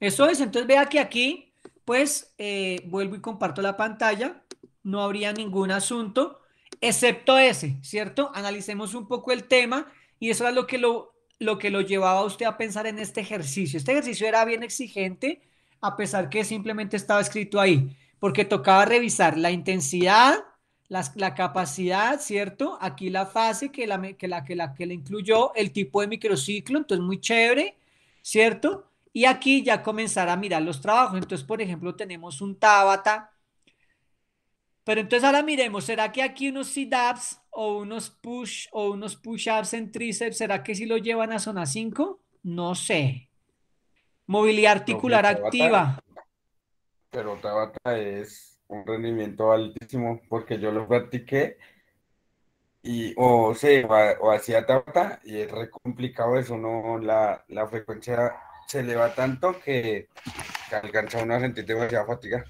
Eso es. Entonces vea que aquí, pues, eh, vuelvo y comparto la pantalla. No habría ningún asunto excepto ese, ¿cierto? Analicemos un poco el tema y eso es lo que lo, lo que lo llevaba a usted a pensar en este ejercicio. Este ejercicio era bien exigente, a pesar que simplemente estaba escrito ahí, porque tocaba revisar la intensidad, la, capacidad, ¿cierto? Aquí la fase que la que la, que la le incluyó, el tipo de microciclo, entonces muy chévere, ¿cierto? Y aquí ya comenzar a mirar los trabajos. Entonces, por ejemplo, tenemos un Tabata pero entonces ahora miremos, ¿será que aquí unos sit-ups o unos push o unos push-ups en tríceps, ¿será que si sí lo llevan a zona 5? No sé. Movilidad articular activa. pero Tabata es un rendimiento altísimo porque yo lo practiqué y o se o hacía Tabata y es re complicado eso, no la, la frecuencia se eleva tanto que alcanza una sentir demasiada fatiga.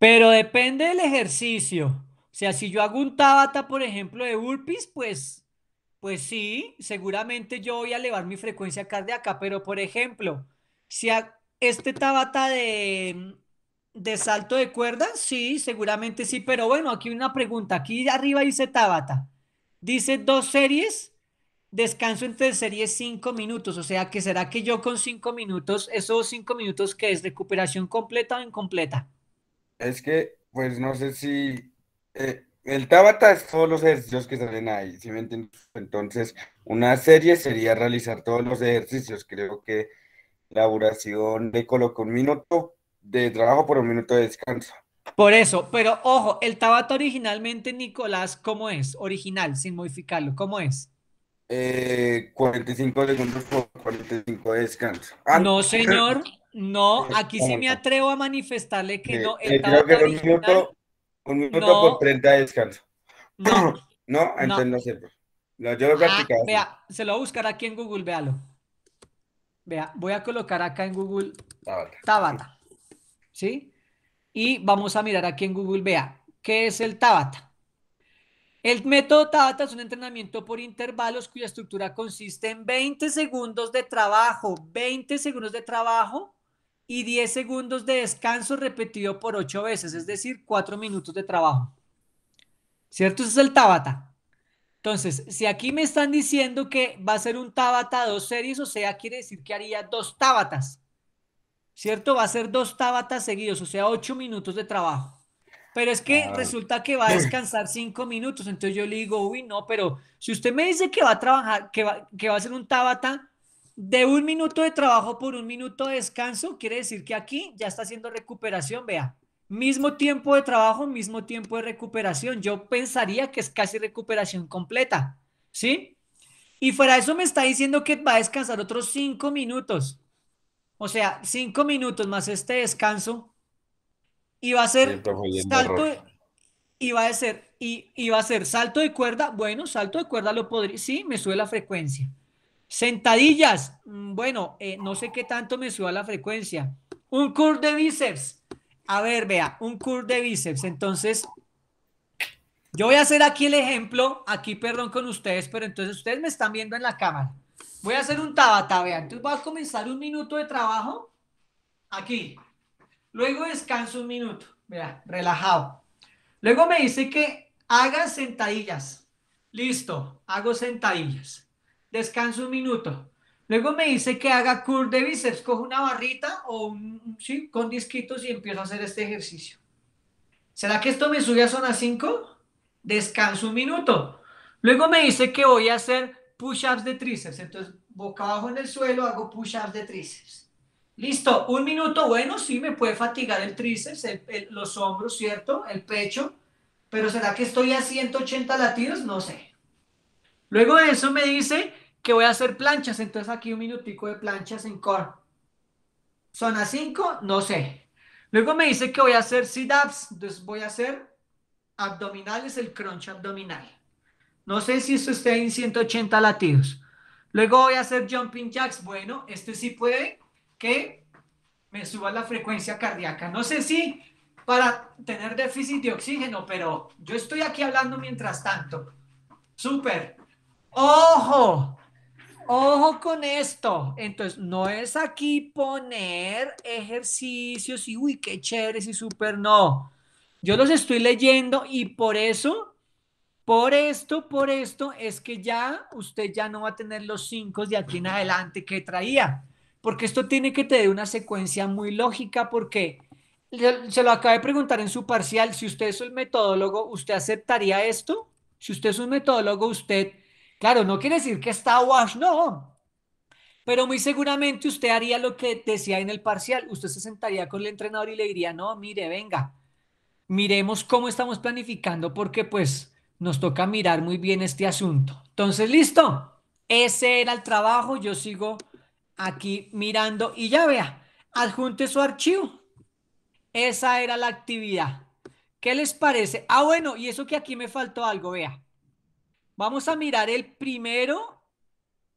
Pero depende del ejercicio. O sea, si yo hago un tabata, por ejemplo, de burpees, pues, pues sí, seguramente yo voy a elevar mi frecuencia cardíaca. Pero, por ejemplo, si hago este tabata de, de salto de cuerda, sí, seguramente sí. Pero bueno, aquí una pregunta. Aquí arriba dice tabata. Dice dos series, descanso entre series cinco minutos. O sea, que será que yo con cinco minutos, esos cinco minutos que es recuperación completa o incompleta? Es que, pues no sé si. Eh, el Tabata es todos los ejercicios que salen ahí, si me entiendes? Entonces, una serie sería realizar todos los ejercicios. Creo que la duración de coloco un minuto de trabajo por un minuto de descanso. Por eso, pero ojo, el Tabata originalmente, Nicolás, ¿cómo es? Original, sin modificarlo, ¿cómo es? Eh, 45 segundos por 45 de descanso. Ah, no, señor. No, aquí sí me atrevo a manifestarle que no. Eh, creo que un minuto, un minuto por 30 de descanso. No, no entonces no, pues. no sirve. yo lo ah, practicaba. vea, se lo voy a buscar aquí en Google, véalo. Vea, voy a colocar acá en Google Tabata. ¿Sí? Y vamos a mirar aquí en Google, vea, ¿qué es el Tabata? El método Tabata es un entrenamiento por intervalos cuya estructura consiste en 20 segundos de trabajo, 20 segundos de trabajo y 10 segundos de descanso repetido por 8 veces, es decir, 4 minutos de trabajo. ¿Cierto? Ese es el Tabata. Entonces, si aquí me están diciendo que va a ser un Tabata dos series, o sea, quiere decir que haría dos Tabatas. ¿Cierto? Va a ser dos Tabatas seguidos, o sea, 8 minutos de trabajo. Pero es que resulta que va a descansar 5 minutos, entonces yo le digo, uy, no, pero si usted me dice que va a trabajar, que que va a ser un Tabata de un minuto de trabajo por un minuto de descanso, quiere decir que aquí ya está haciendo recuperación, vea. Mismo tiempo de trabajo, mismo tiempo de recuperación. Yo pensaría que es casi recuperación completa, ¿sí? Y fuera de eso me está diciendo que va a descansar otros cinco minutos. O sea, cinco minutos más este descanso. Y va a ser salto. y va a ser, y, y va a ser salto de cuerda. Bueno, salto de cuerda lo podría. Sí, me sube la frecuencia. Sentadillas, mm, bueno, eh, no sé qué tanto me suba la frecuencia. Un curl de bíceps. A ver, vea, un curl de bíceps. Entonces, yo voy a hacer aquí el ejemplo, aquí perdón con ustedes, pero entonces ustedes me están viendo en la cámara. Voy a hacer un tabata, vean. Entonces voy a comenzar un minuto de trabajo aquí. Luego descanso un minuto, vea, relajado. Luego me dice que haga sentadillas. Listo, hago sentadillas descanso un minuto. Luego me dice que haga curl de bíceps, cojo una barrita o sí, con disquitos y empiezo a hacer este ejercicio. ¿Será que esto me sube a zona 5? Descanso un minuto. Luego me dice que voy a hacer push-ups de tríceps. Entonces, boca abajo en el suelo, hago push-ups de tríceps. Listo, un minuto, bueno, sí, me puede fatigar el tríceps, los hombros, ¿cierto? El pecho, pero ¿será que estoy a 180 latidos? No sé. Luego de eso me dice que voy a hacer planchas, entonces aquí un minutico de planchas en core. a 5, no sé. Luego me dice que voy a hacer sit-ups, entonces voy a hacer abdominales, el crunch abdominal. No sé si esto esté en 180 latidos. Luego voy a hacer jumping jacks. Bueno, este sí puede que me suba la frecuencia cardíaca. No sé si para tener déficit de oxígeno, pero yo estoy aquí hablando mientras tanto. Súper. ¡Ojo! Ojo con esto. Entonces, no es aquí poner ejercicios y, uy, qué chévere, y súper, no. Yo los estoy leyendo y por eso, por esto, por esto, es que ya usted ya no va a tener los cinco de aquí en adelante que traía. Porque esto tiene que tener una secuencia muy lógica porque se lo acabé de preguntar en su parcial, si usted es el metodólogo, ¿usted aceptaría esto? Si usted es un metodólogo, ¿usted Claro, no quiere decir que está wash, no. Pero muy seguramente usted haría lo que decía en el parcial. Usted se sentaría con el entrenador y le diría, no, mire, venga, miremos cómo estamos planificando porque pues nos toca mirar muy bien este asunto. Entonces, listo. Ese era el trabajo. Yo sigo aquí mirando y ya vea, adjunte su archivo. Esa era la actividad. ¿Qué les parece? Ah, bueno, y eso que aquí me faltó algo, vea. Vamos a mirar el primero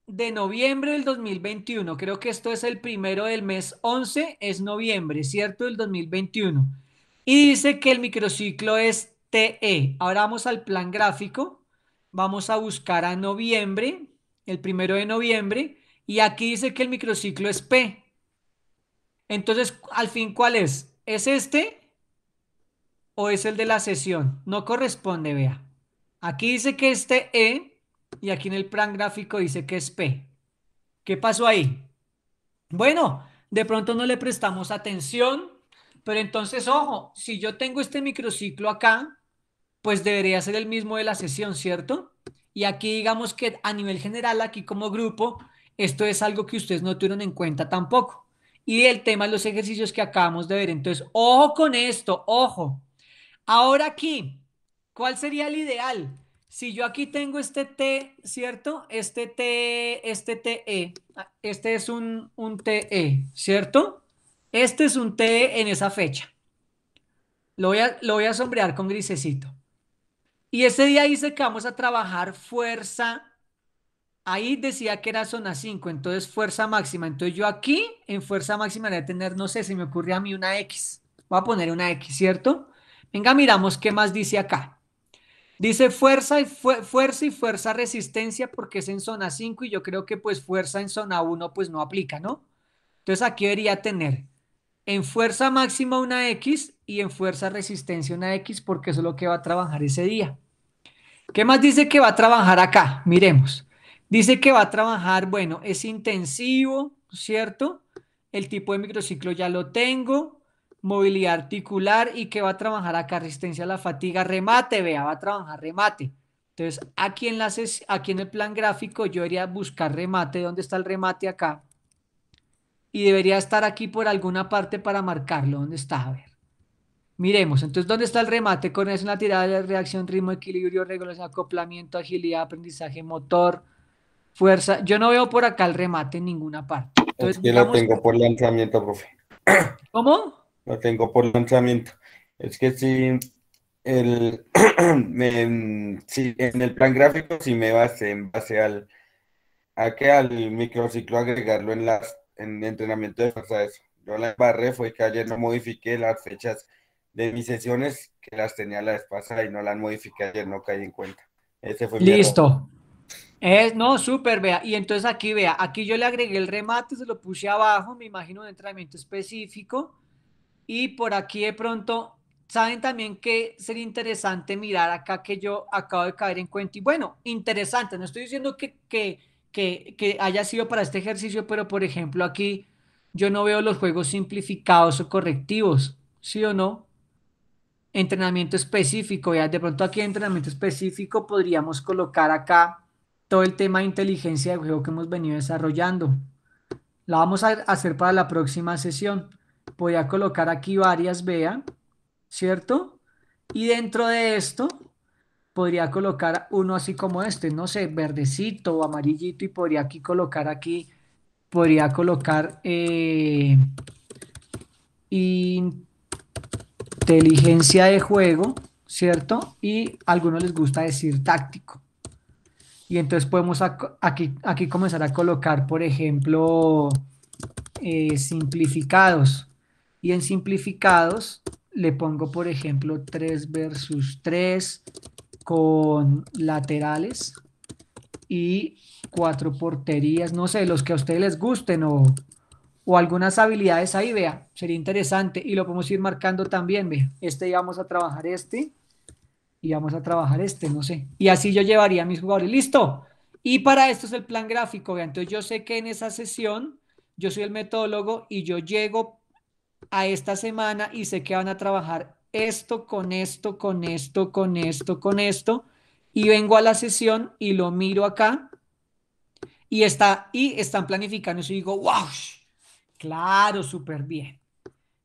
de noviembre del 2021. Creo que esto es el primero del mes 11, es noviembre, ¿cierto? Del 2021. Y dice que el microciclo es TE. Ahora vamos al plan gráfico. Vamos a buscar a noviembre, el primero de noviembre. Y aquí dice que el microciclo es P. Entonces, al fin, ¿cuál es? ¿Es este o es el de la sesión? No corresponde, vea. Aquí dice que este E y aquí en el plan gráfico dice que es P. ¿Qué pasó ahí? Bueno, de pronto no le prestamos atención, pero entonces, ojo, si yo tengo este microciclo acá, pues debería ser el mismo de la sesión, ¿cierto? Y aquí digamos que a nivel general, aquí como grupo, esto es algo que ustedes no tuvieron en cuenta tampoco. Y el tema de los ejercicios que acabamos de ver. Entonces, ojo con esto, ojo. Ahora aquí, ¿Cuál sería el ideal? Si yo aquí tengo este T, ¿cierto? Este T, este TE, este es un, un TE, ¿cierto? Este es un TE en esa fecha. Lo voy a, lo voy a sombrear con grisecito. Y ese día dice que vamos a trabajar fuerza. Ahí decía que era zona 5, entonces fuerza máxima. Entonces yo aquí en fuerza máxima voy a tener, no sé, se me ocurre a mí una X. Voy a poner una X, ¿cierto? Venga, miramos qué más dice acá. Dice fuerza y fuerza y fuerza resistencia porque es en zona 5 y yo creo que pues fuerza en zona 1 pues no aplica, ¿no? Entonces aquí debería tener en fuerza máxima una X y en fuerza resistencia una X porque eso es lo que va a trabajar ese día. ¿Qué más dice que va a trabajar acá? Miremos. Dice que va a trabajar, bueno, es intensivo, ¿cierto? El tipo de microciclo ya lo tengo movilidad articular y que va a trabajar acá resistencia a la fatiga, remate, vea, va a trabajar remate. Entonces, aquí en, aquí en el plan gráfico yo iría a buscar remate, ¿dónde está el remate acá? Y debería estar aquí por alguna parte para marcarlo, ¿dónde está? A ver. Miremos, entonces, ¿dónde está el remate? Con eso, la tirada de reacción, ritmo, equilibrio, regulación, acoplamiento, agilidad, aprendizaje, motor, fuerza. Yo no veo por acá el remate en ninguna parte. Entonces, lo tengo por lanzamiento, profe. ¿Cómo? Lo tengo por lanzamiento. Es que si el, en, el plan gráfico si me base en base al a que al microciclo agregarlo en las en entrenamiento de fuerza eso. Yo la barré fue que ayer no modifiqué las fechas de mis sesiones que las tenía la vez y no las modifiqué ayer, no caí en cuenta. Ese fue Listo. es, no, súper, vea. Y entonces aquí, vea, aquí yo le agregué el remate, se lo puse abajo, me imagino un entrenamiento específico. Y por aquí de pronto, saben también que sería interesante mirar acá que yo acabo de caer en cuenta. Y bueno, interesante, no estoy diciendo que, que, haya sido para este ejercicio, pero por ejemplo aquí yo no veo los juegos simplificados o correctivos, ¿sí o no? Entrenamiento específico, ya de pronto aquí entrenamiento específico podríamos colocar acá todo el tema de inteligencia de juego que hemos venido desarrollando. La vamos a hacer para la próxima sesión voy a colocar aquí varias, vea, ¿cierto? Y dentro de esto podría colocar uno así como este, no sé, verdecito o amarillito y podría aquí colocar aquí, podría colocar eh, inteligencia de juego, ¿cierto? Y algunos les gusta decir táctico. Y entonces podemos aquí, aquí comenzar a colocar, por ejemplo, eh, simplificados. Y en simplificados le pongo, por ejemplo, 3 versus 3 con laterales y cuatro porterías, no sé, los que a ustedes les gusten o, o algunas habilidades ahí, vea, sería interesante y lo podemos ir marcando también, vea, este ya vamos a trabajar este y vamos a trabajar este, no sé, y así yo llevaría a mis jugadores, listo, y para esto es el plan gráfico, vea, entonces yo sé que en esa sesión yo soy el metodólogo y yo llego a esta semana y sé que van a trabajar esto con esto, con esto, con esto, con esto, y vengo a la sesión y lo miro acá y, está, y están planificando eso y digo, wow, claro, súper bien.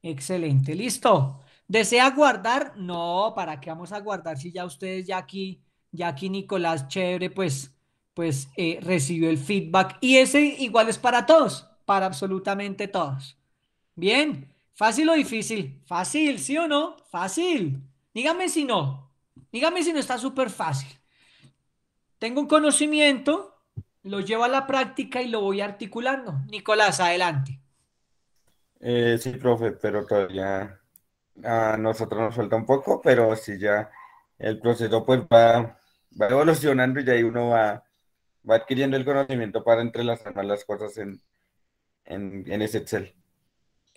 Excelente, listo. ¿Desea guardar? No, ¿para qué vamos a guardar si ya ustedes ya aquí, ya aquí Nicolás Chévere, pues, pues eh, recibió el feedback y ese igual es para todos, para absolutamente todos. Bien, ¿Fácil o difícil? Fácil, ¿sí o no? Fácil. Dígame si no. Dígame si no está súper fácil. Tengo un conocimiento, lo llevo a la práctica y lo voy articulando. Nicolás, adelante. Eh, sí, profe, pero todavía a nosotros nos falta un poco, pero si ya el proceso pues va, evolucionando y ahí uno va, adquiriendo el conocimiento para entrelazar las cosas en ese Excel.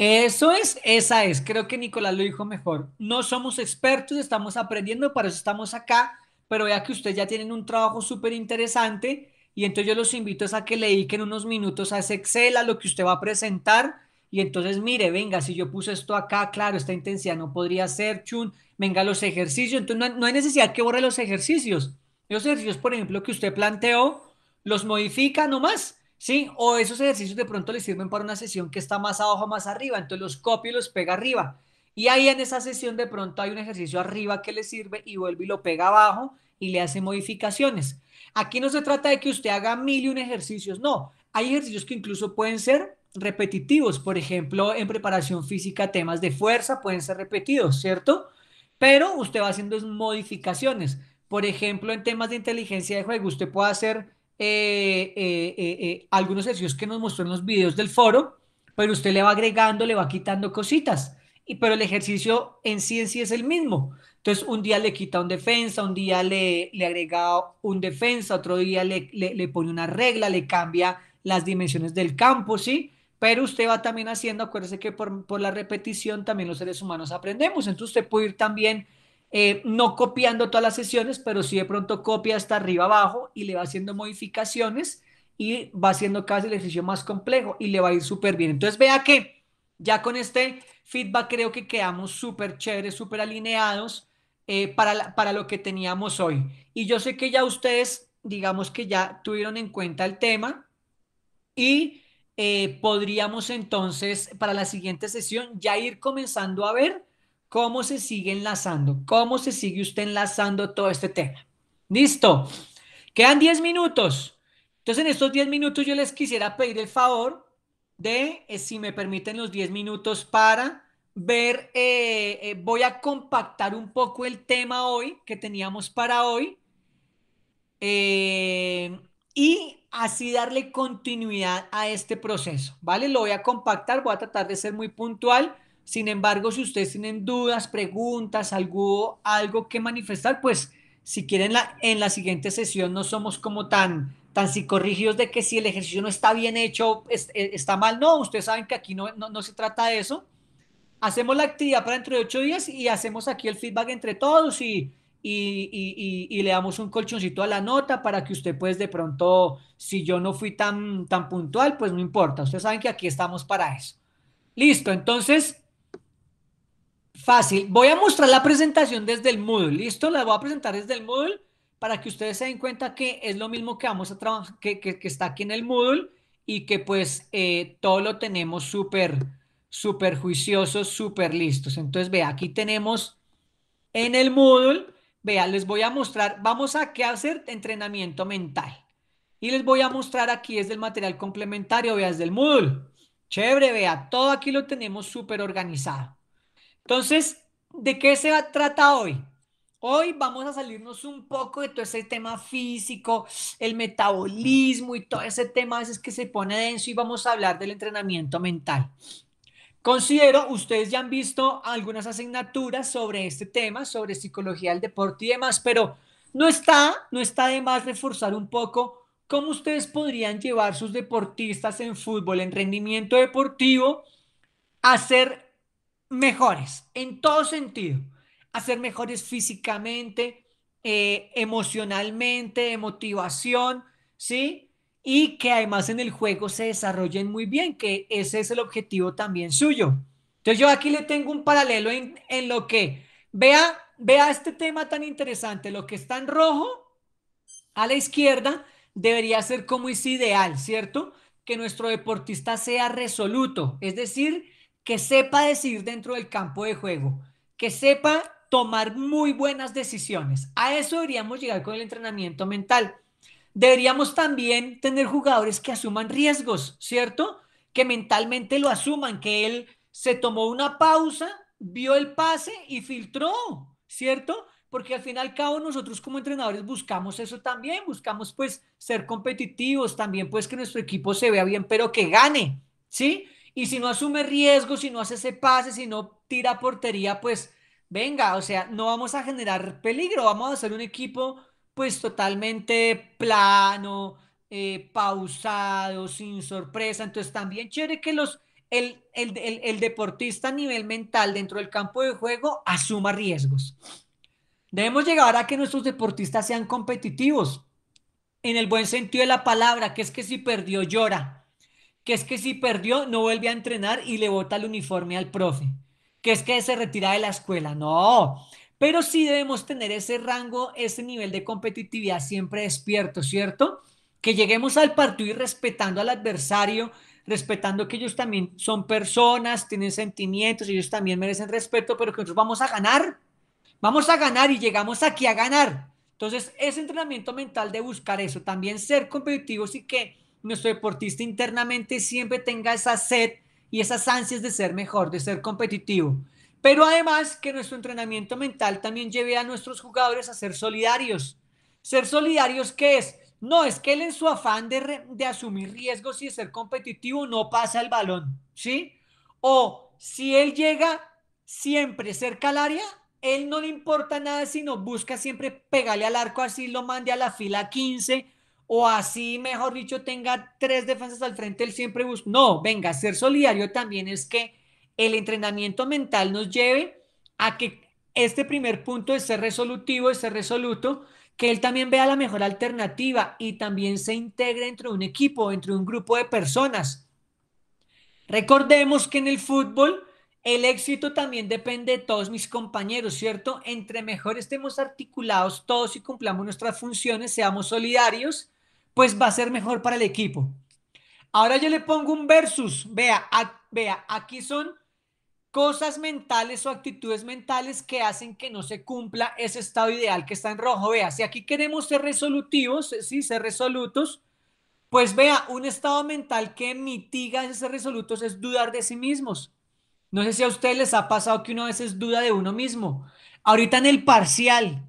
Eso es, esa es. Creo que Nicolás lo dijo mejor. No somos expertos, estamos aprendiendo, para eso estamos acá, pero vea que ustedes ya tienen un trabajo súper interesante y entonces yo los invito a que le dediquen unos minutos a ese Excel, a lo que usted va a presentar y entonces mire, venga, si yo puse esto acá, claro, esta intensidad no podría ser, chun, venga los ejercicios, entonces no, no hay necesidad que borre los ejercicios. Los ejercicios, por ejemplo, que usted planteó, los modifica nomás ¿sí? O esos ejercicios de pronto les sirven para una sesión que está más abajo, más arriba, entonces los copio y los pega arriba. Y ahí en esa sesión de pronto hay un ejercicio arriba que le sirve y vuelve y lo pega abajo y le hace modificaciones. Aquí no se trata de que usted haga mil y un ejercicios, no. Hay ejercicios que incluso pueden ser repetitivos, por ejemplo, en preparación física temas de fuerza pueden ser repetidos, ¿cierto? Pero usted va haciendo modificaciones. Por ejemplo, en temas de inteligencia de juego, usted puede hacer eh, eh, eh, algunos ejercicios que nos mostró en los videos del foro, pero usted le va agregando, le va quitando cositas. Y, pero el ejercicio en sí sí es el mismo. Entonces, un día le quita un defensa, un día le, le agrega un defensa, otro día le, le, le, pone una regla, le cambia las dimensiones del campo, ¿sí? Pero usted va también haciendo, acuérdese que por, por la repetición también los seres humanos aprendemos. Entonces, usted puede ir también eh, no copiando todas las sesiones, pero sí de pronto copia hasta arriba abajo y le va haciendo modificaciones y va haciendo casi el ejercicio más complejo y le va a ir súper bien. Entonces vea que ya con este feedback creo que quedamos súper chéveres, súper alineados eh, para, lo que teníamos hoy. Y yo sé que ya ustedes, digamos que ya tuvieron en cuenta el tema y eh, podríamos entonces para la siguiente sesión ya ir comenzando a ver cómo se sigue enlazando, cómo se sigue usted enlazando todo este tema. Listo. Quedan 10 minutos. Entonces, en estos 10 minutos yo les quisiera pedir el favor de, eh, si me permiten los 10 minutos para ver, eh, eh, voy a compactar un poco el tema hoy que teníamos para hoy y así darle continuidad a este proceso, ¿vale? Lo voy a compactar, voy a tratar de ser muy puntual sin embargo, si ustedes tienen dudas, preguntas, algo, algo que manifestar, pues si quieren la, en la siguiente sesión no somos como tan tan de que si el ejercicio no está bien hecho, eh, está mal. No, ustedes saben que aquí no, no, se trata de eso. Hacemos la actividad para dentro de ocho días y hacemos aquí el feedback entre todos y, y, le damos un colchoncito a la nota para que usted pues de pronto, si yo no fui tan, tan puntual, pues no importa. Ustedes saben que aquí estamos para eso. Listo, entonces Fácil. Voy a mostrar la presentación desde el Moodle. ¿Listo? La voy a presentar desde el Moodle para que ustedes se den cuenta que es lo mismo que vamos a trabajar, que, está aquí en el Moodle y que pues eh, todo lo tenemos súper, súper juiciosos, súper listos. Entonces, vea, aquí tenemos en el Moodle, vea, les voy a mostrar, vamos a qué hacer entrenamiento mental. Y les voy a mostrar aquí desde el material complementario, vea, desde el Moodle. Chévere, vea, todo aquí lo tenemos súper organizado. Entonces, ¿de qué se trata hoy? Hoy vamos a salirnos un poco de todo ese tema físico, el metabolismo y todo ese tema a veces que se pone denso y vamos a hablar del entrenamiento mental. Considero, ustedes ya han visto algunas asignaturas sobre este tema, sobre psicología del deporte y demás, pero no está, no está de más reforzar un poco cómo ustedes podrían llevar sus deportistas en fútbol, en rendimiento deportivo, a ser mejores en todo sentido, hacer mejores físicamente, eh, emocionalmente, de motivación, ¿sí? Y que además en el juego se desarrollen muy bien, que ese es el objetivo también suyo. Entonces yo aquí le tengo un paralelo en, lo que, vea, vea este tema tan interesante, lo que está en rojo a la izquierda debería ser como es ideal, ¿cierto? Que nuestro deportista sea resoluto, es decir, que sepa decidir dentro del campo de juego, que sepa tomar muy buenas decisiones. A eso deberíamos llegar con el entrenamiento mental. Deberíamos también tener jugadores que asuman riesgos, ¿cierto? Que mentalmente lo asuman, que él se tomó una pausa, vio el pase y filtró, ¿cierto? Porque al fin y al cabo nosotros como entrenadores buscamos eso también, buscamos pues ser competitivos, también pues que nuestro equipo se vea bien, pero que gane, ¿sí? Y si no asume riesgo, si no hace ese pase, si no tira portería, pues venga, o sea, no vamos a generar peligro, vamos a hacer un equipo pues totalmente plano, eh, pausado, sin sorpresa. Entonces también chévere que los, el, deportista a nivel mental dentro del campo de juego asuma riesgos. Debemos llegar a que nuestros deportistas sean competitivos, en el buen sentido de la palabra, que es que si perdió llora que es que si perdió no vuelve a entrenar y le bota el uniforme al profe, que es que se retira de la escuela, no, pero sí debemos tener ese rango, ese nivel de competitividad siempre despierto, ¿cierto? Que lleguemos al partido y respetando al adversario, respetando que ellos también son personas, tienen sentimientos, ellos también merecen respeto, pero que nosotros vamos a ganar, vamos a ganar y llegamos aquí a ganar. Entonces, ese entrenamiento mental de buscar eso, también ser competitivos y que nuestro deportista internamente siempre tenga esa sed y esas ansias de ser mejor, de ser competitivo. Pero además que nuestro entrenamiento mental también lleve a nuestros jugadores a ser solidarios. Ser solidarios, ¿qué es? No, es que él en su afán de, asumir riesgos y de ser competitivo no pasa el balón, ¿sí? O si él llega siempre cerca al área, él no le importa nada, sino busca siempre pegarle al arco, así lo mande a la fila 15 o así, mejor dicho, tenga tres defensas al frente, él siempre busca. No, venga, ser solidario también es que el entrenamiento mental nos lleve a que este primer punto de ser resolutivo, de ser resoluto, que él también vea la mejor alternativa y también se integre dentro de un equipo, dentro de un grupo de personas. Recordemos que en el fútbol el éxito también depende de todos mis compañeros, ¿cierto? Entre mejor estemos articulados todos y cumplamos nuestras funciones, seamos solidarios, pues va a ser mejor para el equipo. Ahora yo le pongo un versus. Vea, vea, aquí son cosas mentales o actitudes mentales que hacen que no se cumpla ese estado ideal que está en rojo. Vea, si aquí queremos ser resolutivos, eh, sí, ser resolutos, pues vea, un estado mental que mitiga ese ser resolutos es dudar de sí mismos. No sé si a ustedes les ha pasado que uno a veces duda de uno mismo. Ahorita en el parcial,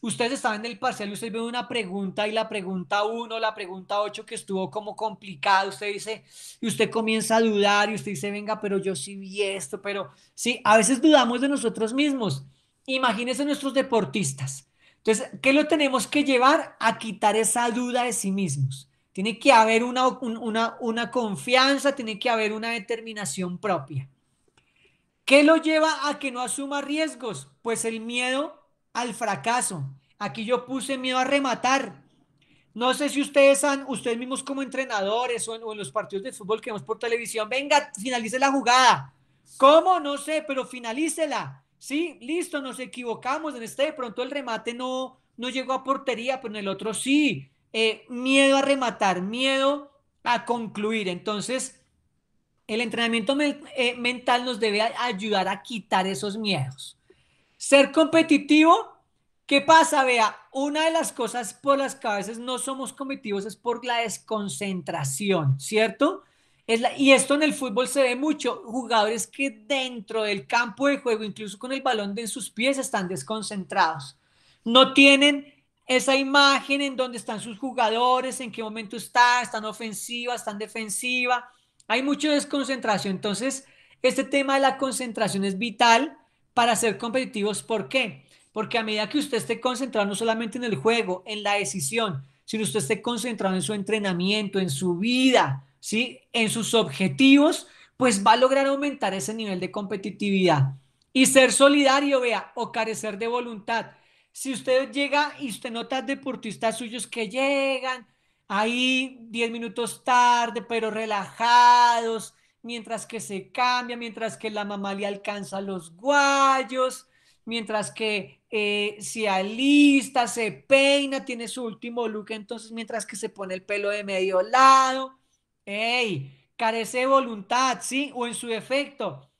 Ustedes estaban en el parcial y ustedes ven una pregunta y la pregunta 1, la pregunta 8 que estuvo como complicada, usted dice, y usted comienza a dudar y usted dice, venga, pero yo sí vi esto, pero sí, a veces dudamos de nosotros mismos. Imagínense nuestros deportistas. Entonces, ¿qué lo tenemos que llevar? A quitar esa duda de sí mismos. Tiene que haber una, una, una confianza, tiene que haber una determinación propia. ¿Qué lo lleva a que no asuma riesgos? Pues el miedo al fracaso. Aquí yo puse miedo a rematar. No sé si ustedes han, ustedes mismos como entrenadores o en, los partidos de fútbol que vemos por televisión, venga, finalice la jugada. ¿Cómo? No sé, pero finalícela. Sí, listo, nos equivocamos en este, de pronto el remate no, no llegó a portería, pero en el otro sí. Eh, miedo a rematar, miedo a concluir. Entonces, el entrenamiento eh, mental nos debe ayudar a quitar esos miedos. Ser competitivo, ¿qué pasa? Vea, una de las cosas por las que a veces no somos competitivos es por la desconcentración, ¿cierto? Es la, y esto en el fútbol se ve mucho, jugadores que dentro del campo de juego, incluso con el balón de en sus pies, están desconcentrados. No tienen esa imagen en donde están sus jugadores, en qué momento está, están ofensiva, están defensiva. Hay mucha desconcentración. Entonces, este tema de la concentración es vital para ser competitivos. ¿Por qué? Porque a medida que usted esté concentrado no solamente en el juego, en la decisión, sino usted esté concentrado en su entrenamiento, en su vida, ¿sí? en sus objetivos, pues va a lograr aumentar ese nivel de competitividad. Y ser solidario, vea, o carecer de voluntad. Si usted llega y usted nota deportistas suyos que llegan ahí 10 minutos tarde, pero relajados, mientras que se cambia, mientras que la mamá le alcanza los guayos, mientras que eh, se alista, se peina, tiene su último look, entonces mientras que se pone el pelo de medio lado, ¡ey! Carece de voluntad, ¿sí? O en su defecto,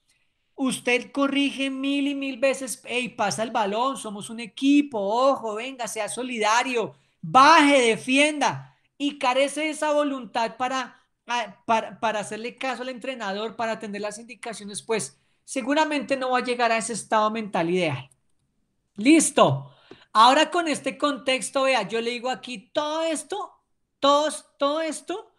usted corrige mil y mil veces, ¡ey! Pasa el balón, somos un equipo, ojo, venga, sea solidario, baje, defienda, y carece esa voluntad para Ah, para, hacerle caso al entrenador, para atender las indicaciones, pues seguramente no va a llegar a ese estado mental ideal. Listo. Ahora con este contexto, vea, yo le digo aquí todo esto, todo esto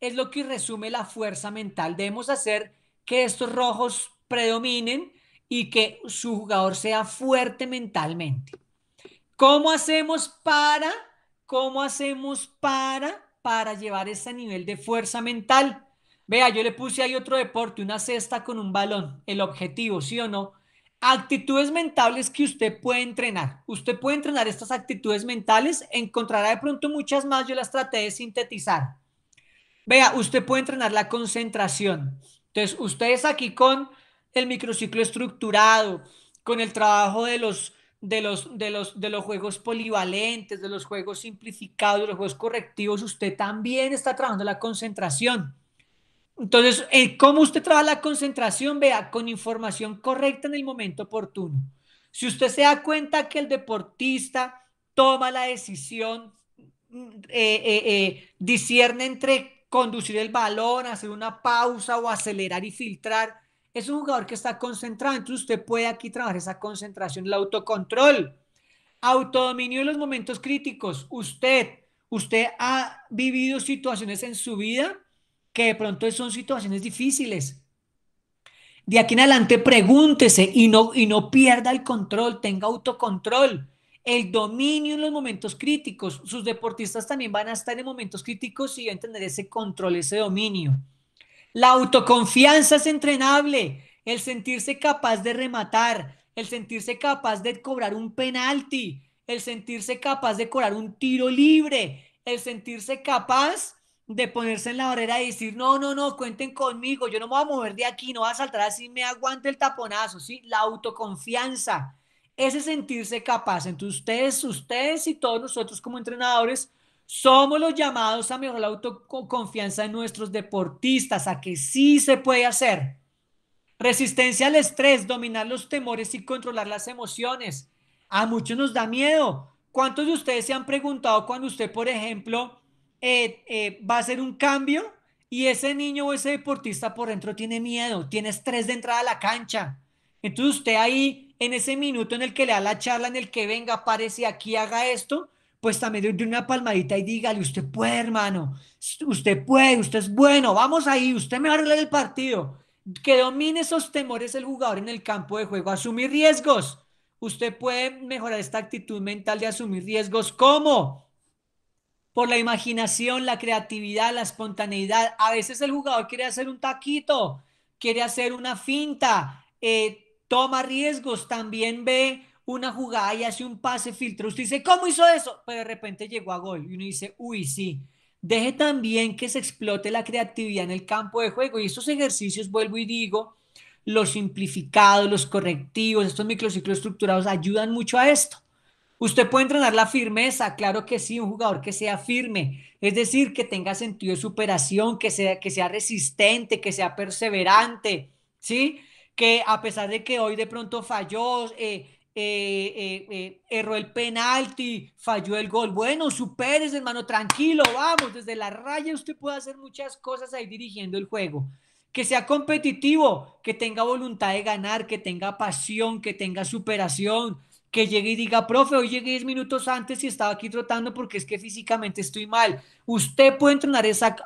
es lo que resume la fuerza mental. Debemos hacer que estos rojos predominen y que su jugador sea fuerte mentalmente. ¿Cómo hacemos para? ¿Cómo hacemos para para llevar ese nivel de fuerza mental. Vea, yo le puse ahí otro deporte, una cesta con un balón, el objetivo, ¿sí o no? Actitudes mentales que usted puede entrenar. Usted puede entrenar estas actitudes mentales, encontrará de pronto muchas más, yo las traté de sintetizar. Vea, usted puede entrenar la concentración. Entonces, ustedes aquí con el microciclo estructurado, con el trabajo de los de los, de, los, de los juegos polivalentes, de los juegos simplificados, de los juegos correctivos, usted también está trabajando la concentración. Entonces, eh, ¿cómo usted trabaja la concentración? Vea, con información correcta en el momento oportuno. Si usted se da cuenta que el deportista toma la decisión, eh, eh, eh discierne entre conducir el balón, hacer una pausa o acelerar y filtrar, es un jugador que está concentrado, entonces usted puede aquí trabajar esa concentración, el autocontrol, autodominio en los momentos críticos. Usted, usted ha vivido situaciones en su vida que de pronto son situaciones difíciles. De aquí en adelante pregúntese y no, y no pierda el control, tenga autocontrol, el dominio en los momentos críticos. Sus deportistas también van a estar en momentos críticos y van a tener ese control, ese dominio. La autoconfianza es entrenable, el sentirse capaz de rematar, el sentirse capaz de cobrar un penalti, el sentirse capaz de cobrar un tiro libre, el sentirse capaz de ponerse en la barrera y decir, no, no, no, cuenten conmigo, yo no me voy a mover de aquí, no voy a saltar así, me aguanta el taponazo, ¿sí? La autoconfianza, ese sentirse capaz. Entonces ustedes, ustedes y todos nosotros como entrenadores somos los llamados a mejorar la autoconfianza de nuestros deportistas, a que sí se puede hacer. Resistencia al estrés, dominar los temores y controlar las emociones. A muchos nos da miedo. ¿Cuántos de ustedes se han preguntado cuando usted, por ejemplo, eh, eh, va a hacer un cambio y ese niño o ese deportista por dentro tiene miedo, tiene estrés de entrada a la cancha? Entonces usted ahí, en ese minuto en el que le da la charla, en el que venga, aparece aquí, haga esto, pues también de una palmadita y dígale, usted puede, hermano, usted puede, usted es bueno, vamos ahí, usted me va a arreglar el partido. Que domine esos temores el jugador en el campo de juego, asumir riesgos. Usted puede mejorar esta actitud mental de asumir riesgos. ¿Cómo? Por la imaginación, la creatividad, la espontaneidad. A veces el jugador quiere hacer un taquito, quiere hacer una finta, eh, toma riesgos, también ve una jugada y hace un pase filtro. Usted dice, ¿cómo hizo eso? Pero de repente llegó a gol y uno dice, uy, sí. Deje también que se explote la creatividad en el campo de juego. Y estos ejercicios, vuelvo y digo, los simplificados, los correctivos, estos microciclos estructurados ayudan mucho a esto. Usted puede entrenar la firmeza, claro que sí, un jugador que sea firme, es decir, que tenga sentido de superación, que sea, que sea resistente, que sea perseverante, ¿sí? Que a pesar de que hoy de pronto falló, eh, eh, eh, eh, erró el penalti, falló el gol. Bueno, superes, hermano, tranquilo, vamos, desde la raya usted puede hacer muchas cosas ahí dirigiendo el juego. Que sea competitivo, que tenga voluntad de ganar, que tenga pasión, que tenga superación, que llegue y diga, profe, hoy llegué 10 minutos antes y estaba aquí trotando porque es que físicamente estoy mal. Usted puede entrenar esa,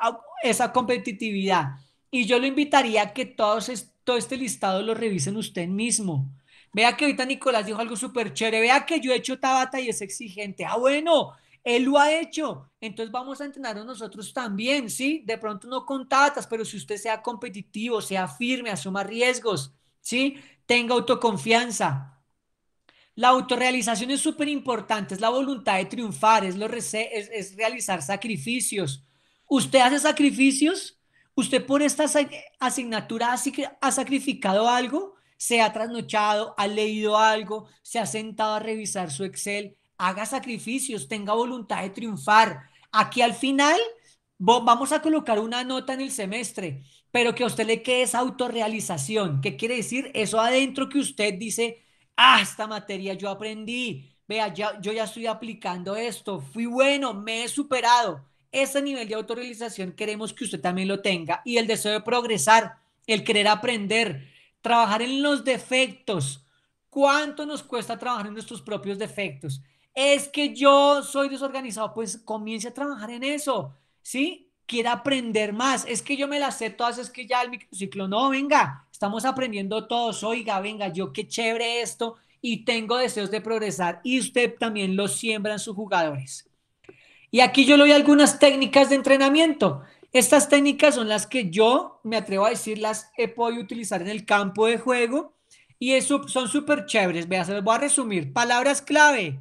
esa competitividad. Y yo lo invitaría a que todos, todo este listado lo revisen usted mismo Vea que ahorita Nicolás dijo algo súper chévere. Vea que yo he hecho Tabata y es exigente. Ah, bueno, él lo ha hecho. Entonces vamos a entrenarnos nosotros también, ¿sí? De pronto no con Tabatas, pero si usted sea competitivo, sea firme, asuma riesgos, ¿sí? Tenga autoconfianza. La autorrealización es súper importante, es la voluntad de triunfar, es, lo es, es realizar sacrificios. ¿Usted hace sacrificios? ¿Usted por esta asignatura ha sacrificado algo? se ha trasnochado, ha leído algo, se ha sentado a revisar su Excel, haga sacrificios, tenga voluntad de triunfar. Aquí al final vamos a colocar una nota en el semestre, pero que a usted le quede esa autorrealización. ¿Qué quiere decir? Eso adentro que usted dice, ah, esta materia yo aprendí, vea, yo ya estoy aplicando esto, fui bueno, me he superado. Ese nivel de autorrealización queremos que usted también lo tenga y el deseo de progresar, el querer aprender, trabajar en los defectos. ¿Cuánto nos cuesta trabajar en nuestros propios defectos? Es que yo soy desorganizado, pues comience a trabajar en eso, ¿sí? Quiere aprender más. Es que yo me las sé todas, es que ya el microciclo, no, venga, estamos aprendiendo todos. Oiga, venga, yo qué chévere esto y tengo deseos de progresar y usted también lo siembra en sus jugadores. Y aquí yo le doy algunas técnicas de entrenamiento. Estas técnicas son las que yo me atrevo a decir las he podido utilizar en el campo de juego y eso son súper chéveres. Vea, se voy a resumir. Palabras clave.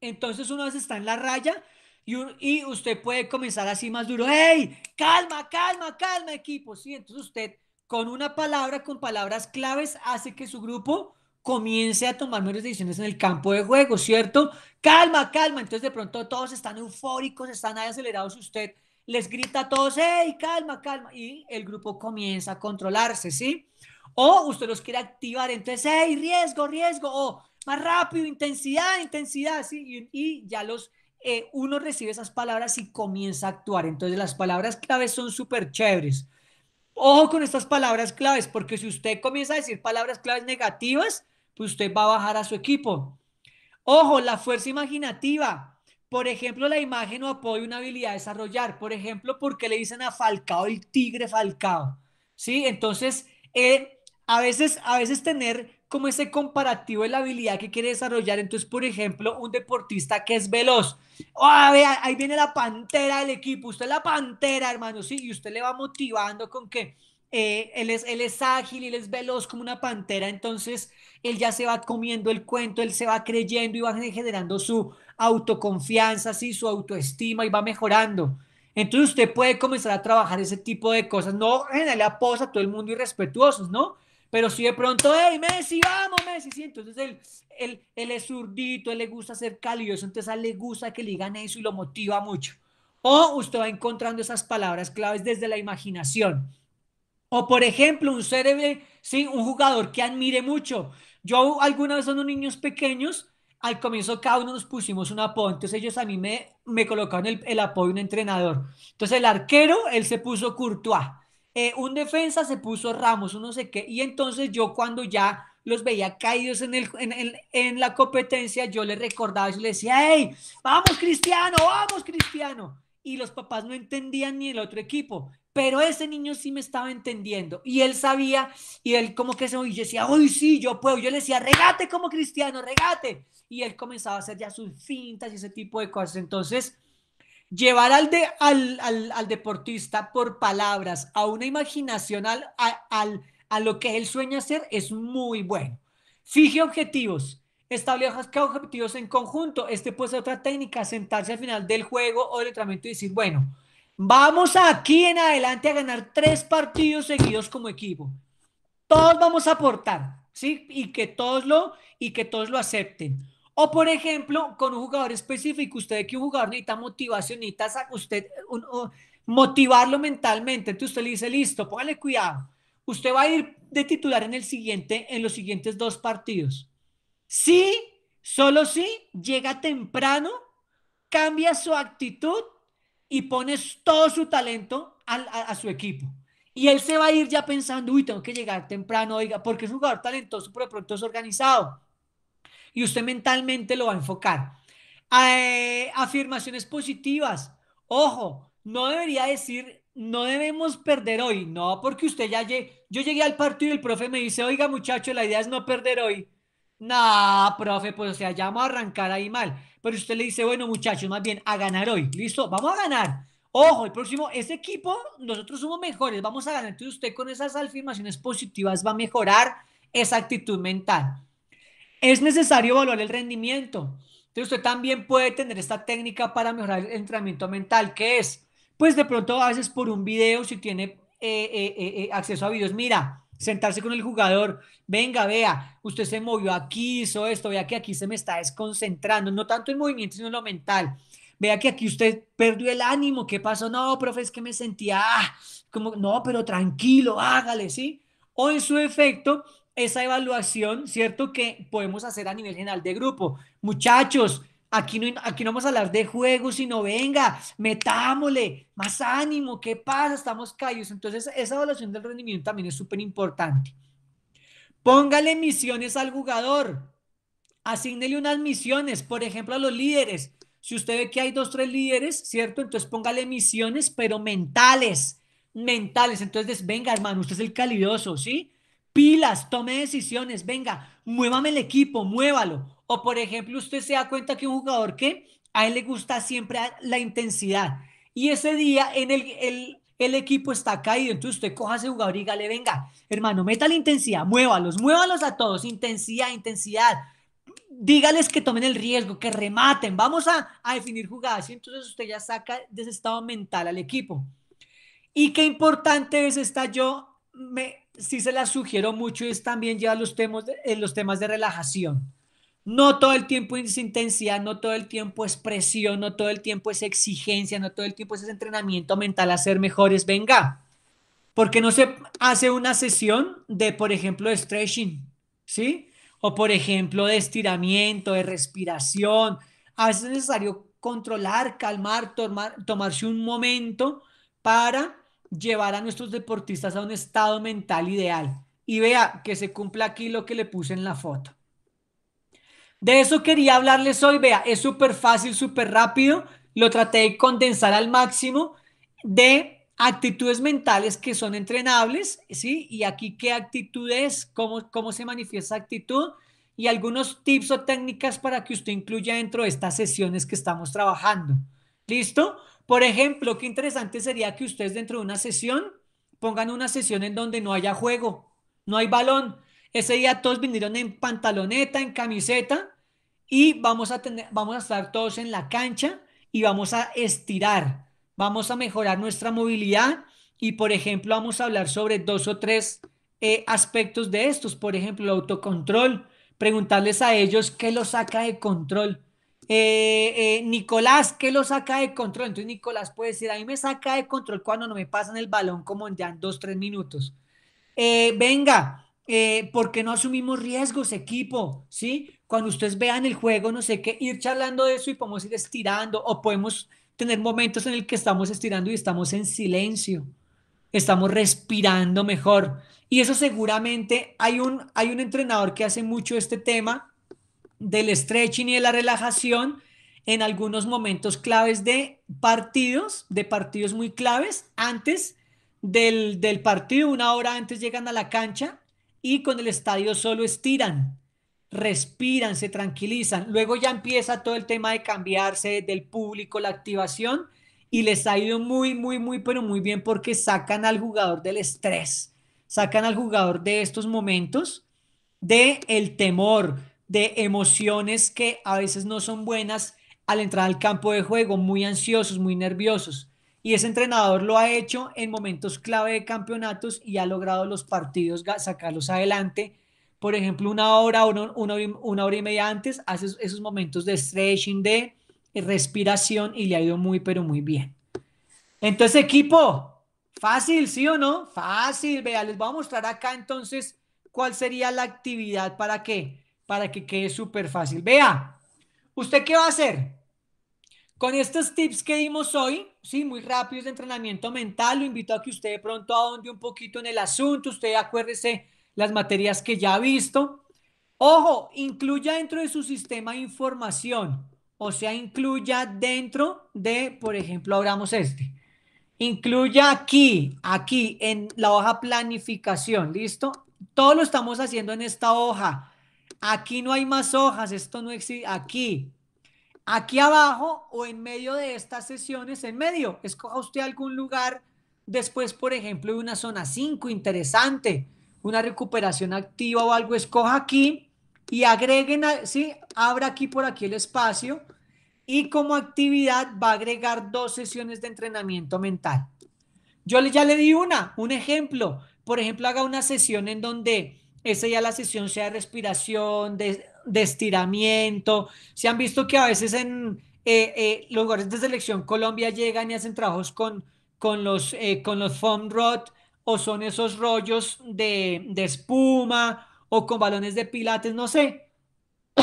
Entonces uno vez está en la raya y, usted puede comenzar así más duro. ¡Hey! Calma, calma, calma, equipo. Sí, entonces usted con una palabra, con palabras claves, hace que su grupo comience a tomar mejores decisiones en el campo de juego, ¿cierto? Calma, calma. Entonces de pronto todos están eufóricos, están ahí acelerados y usted les grita a todos, hey, calma, calma, y el grupo comienza a controlarse, ¿sí? O usted los quiere activar, entonces, hey, riesgo, riesgo, o más rápido, intensidad, intensidad, ¿sí? Y, ya los, eh, uno recibe esas palabras y comienza a actuar. Entonces, las palabras claves son súper chéveres. Ojo con estas palabras claves, porque si usted comienza a decir palabras claves negativas, pues usted va a bajar a su equipo. Ojo, la fuerza imaginativa por ejemplo, la imagen o apoyo una habilidad a desarrollar. Por ejemplo, ¿por qué le dicen a Falcao el tigre Falcao? ¿Sí? Entonces, eh, a, veces, a veces tener como ese comparativo de la habilidad que quiere desarrollar. Entonces, por ejemplo, un deportista que es veloz. Oh, ¡Ah, vea, ahí viene la pantera del equipo. Usted es la pantera, hermano, sí. Y usted le va motivando con que eh, él, es, él es ágil, él es veloz como una pantera. Entonces, él ya se va comiendo el cuento, él se va creyendo y va generando su autoconfianza, sí, su autoestima y va mejorando. Entonces usted puede comenzar a trabajar ese tipo de cosas, no en la posa todo el mundo irrespetuosos, ¿no? Pero si de pronto, hey, Messi, vamos, Messi, sí, entonces él, él, él es zurdito, él le gusta ser calioso entonces a él le gusta que le digan eso y lo motiva mucho. O usted va encontrando esas palabras claves desde la imaginación. O por ejemplo, un cerebro, eh, sí, un jugador que admire mucho. Yo alguna vez son unos niños pequeños al comienzo cada uno nos pusimos un apoyo, entonces ellos a mí me, me colocaron el, apoyo de un entrenador. Entonces el arquero, él se puso Courtois, eh, un defensa se puso Ramos, uno sé qué, y entonces yo cuando ya los veía caídos en, el, en, la competencia, yo les recordaba, y les decía, hey, vamos Cristiano, vamos Cristiano. Y los papás no entendían ni el otro equipo pero ese niño sí me estaba entendiendo y él sabía y él como que se oye, decía, hoy sí, yo puedo, yo le decía, regate como cristiano, regate. Y él comenzaba a hacer ya sus fintas y ese tipo de cosas. Entonces, llevar al, de, al, deportista por palabras, a una imaginación, al, a lo que él sueña hacer, es muy bueno. Fije objetivos establezca objetivos en conjunto. Este puede ser otra técnica, sentarse al final del juego o del entrenamiento y decir, bueno, Vamos aquí en adelante a ganar tres partidos seguidos como equipo. Todos vamos a aportar, ¿sí? Y que todos lo, y que todos lo acepten. O por ejemplo, con un jugador específico, usted que un jugador necesita motivación, necesita usted motivarlo mentalmente. Entonces usted le dice, listo, póngale cuidado. Usted va a ir de titular en el siguiente, en los siguientes dos partidos. Sí, solo si sí, llega temprano, cambia su actitud y pones todo su talento a, su equipo. Y él se va a ir ya pensando, uy, tengo que llegar temprano, oiga, porque es un jugador talentoso, pero de pronto es organizado. Y usted mentalmente lo va a enfocar. Eh, afirmaciones positivas. Ojo, no debería decir, no debemos perder hoy. No, porque usted ya yo llegué al partido y el profe me dice, oiga, muchacho, la idea es no perder hoy. No, profe, pues o sea, ya vamos a arrancar ahí mal pero usted le dice, bueno muchachos, más bien a ganar hoy, listo, vamos a ganar. Ojo, el próximo, ese equipo, nosotros somos mejores, vamos a ganar. Entonces usted con esas afirmaciones positivas va a mejorar esa actitud mental. Es necesario valorar el rendimiento. Entonces usted también puede tener esta técnica para mejorar el entrenamiento mental, que es, pues de pronto a veces por un video, si tiene eh, eh, eh, acceso a videos, mira, sentarse con el jugador, venga, vea, usted se movió aquí, hizo esto, vea que aquí se me está desconcentrando, no tanto en movimiento, sino lo mental. Vea que aquí usted perdió el ánimo, ¿qué pasó? No, profe, es que me sentía, ah, como, no, pero tranquilo, hágale, ¿sí? O en su efecto, esa evaluación, ¿cierto? Que podemos hacer a nivel general de grupo. Muchachos, Aquí no, vamos a hablar de juegos, sino venga, metámosle, más ánimo, ¿qué pasa? Estamos callos. Entonces, esa evaluación del rendimiento también es súper importante. Póngale misiones al jugador. Asignele unas misiones, por ejemplo, a los líderes. Si usted ve que hay dos, tres líderes, ¿cierto? Entonces póngale misiones, pero mentales, mentales. Entonces, venga, hermano, usted es el calidoso, ¿sí? Pilas, tome decisiones, venga, muévame el equipo, muévalo por ejemplo, usted se da cuenta que un jugador que a él le gusta siempre la intensidad y ese día en el, equipo está caído, entonces usted coja a ese jugador y dígale, venga, hermano, meta la intensidad, muévalos, muévalos a todos, intensidad, intensidad, dígales que tomen el riesgo, que rematen, vamos a, definir jugadas. Y entonces usted ya saca de ese estado mental al equipo. Y qué importante es esta, yo me, sí se la sugiero mucho, es también ya los temas los temas de relajación. No todo el tiempo es intensidad, no todo el tiempo es presión, no todo el tiempo es exigencia, no todo el tiempo es entrenamiento mental a ser mejores. Venga, porque no se hace una sesión de, por ejemplo, de stretching, ¿sí? O por ejemplo, de estiramiento, de respiración. A veces es necesario controlar, calmar, tomar, tomarse un momento para llevar a nuestros deportistas a un estado mental ideal. Y vea que se cumple aquí lo que le puse en la foto. De eso quería hablarles hoy, vea, es súper fácil, súper rápido, lo traté de condensar al máximo de actitudes mentales que son entrenables, ¿sí? Y aquí qué actitudes, cómo, cómo se manifiesta actitud y algunos tips o técnicas para que usted incluya dentro de estas sesiones que estamos trabajando. ¿Listo? Por ejemplo, qué interesante sería que ustedes dentro de una sesión pongan una sesión en donde no haya juego, no hay balón. Ese día todos vinieron en pantaloneta, en camiseta, y vamos a, tener, vamos a estar todos en la cancha y vamos a estirar, vamos a mejorar nuestra movilidad y, por ejemplo, vamos a hablar sobre dos o tres eh, aspectos de estos, por ejemplo, el autocontrol, preguntarles a ellos qué los saca de control. Eh, eh, Nicolás, ¿qué lo saca de control? Entonces Nicolás puede decir, a mí me saca de control cuando no me pasan el balón como ya en dos, tres minutos. venga, eh, porque no asumimos riesgos, equipo, ¿sí? Cuando ustedes vean el juego, no sé qué, ir charlando de eso y podemos ir estirando o podemos tener momentos en el que estamos estirando y estamos en silencio, estamos respirando mejor. Y eso seguramente hay un, hay un entrenador que hace mucho este tema del stretching y de la relajación en algunos momentos claves de partidos, de partidos muy claves, antes del, del partido, una hora antes llegan a la cancha y con el estadio solo estiran, respiran, se tranquilizan. Luego ya empieza todo el tema de cambiarse del público, la activación y les ha ido muy, muy, muy, pero muy bien porque sacan al jugador del estrés, sacan al jugador de estos momentos, de el temor, de emociones que a veces no son buenas al entrar al campo de juego, muy ansiosos, muy nerviosos. Y ese entrenador lo ha hecho en momentos clave de campeonatos y ha logrado los partidos sacarlos adelante. Por ejemplo, una hora, una, una hora y media antes, hace esos momentos de stretching, de respiración y le ha ido muy, pero muy bien. Entonces, equipo, fácil, ¿sí o no? Fácil, vea, les voy a mostrar acá entonces cuál sería la actividad para qué, para que quede súper fácil. Vea, ¿usted qué va a hacer? Con estos tips que dimos hoy, sí, muy rápidos de entrenamiento mental, lo invito a que usted de pronto ahonde un poquito en el asunto, usted acuérdese las materias que ya ha visto. Ojo, incluya dentro de su sistema de información, o sea, incluya dentro de, por ejemplo, abramos este. Incluya aquí, aquí en la hoja planificación, ¿listo? Todo lo estamos haciendo en esta hoja. Aquí no hay más hojas, esto no existe. Aquí, aquí abajo o en medio de estas sesiones, en medio. Escoja usted algún lugar después, por ejemplo, de una zona 5 interesante, una recuperación activa o algo, escoja aquí y agreguen, ¿sí? abra aquí por aquí el espacio y como actividad va a agregar dos sesiones de entrenamiento mental. Yo ya le di una, un ejemplo. Por ejemplo, haga una sesión en donde esa ya la sesión sea respiración, de de estiramiento. Se han visto que a veces en eh, eh, los lugares de selección Colombia llegan y hacen trabajos con, con, los, eh, con los foam rod o son esos rollos de, de espuma o con balones de pilates, no sé.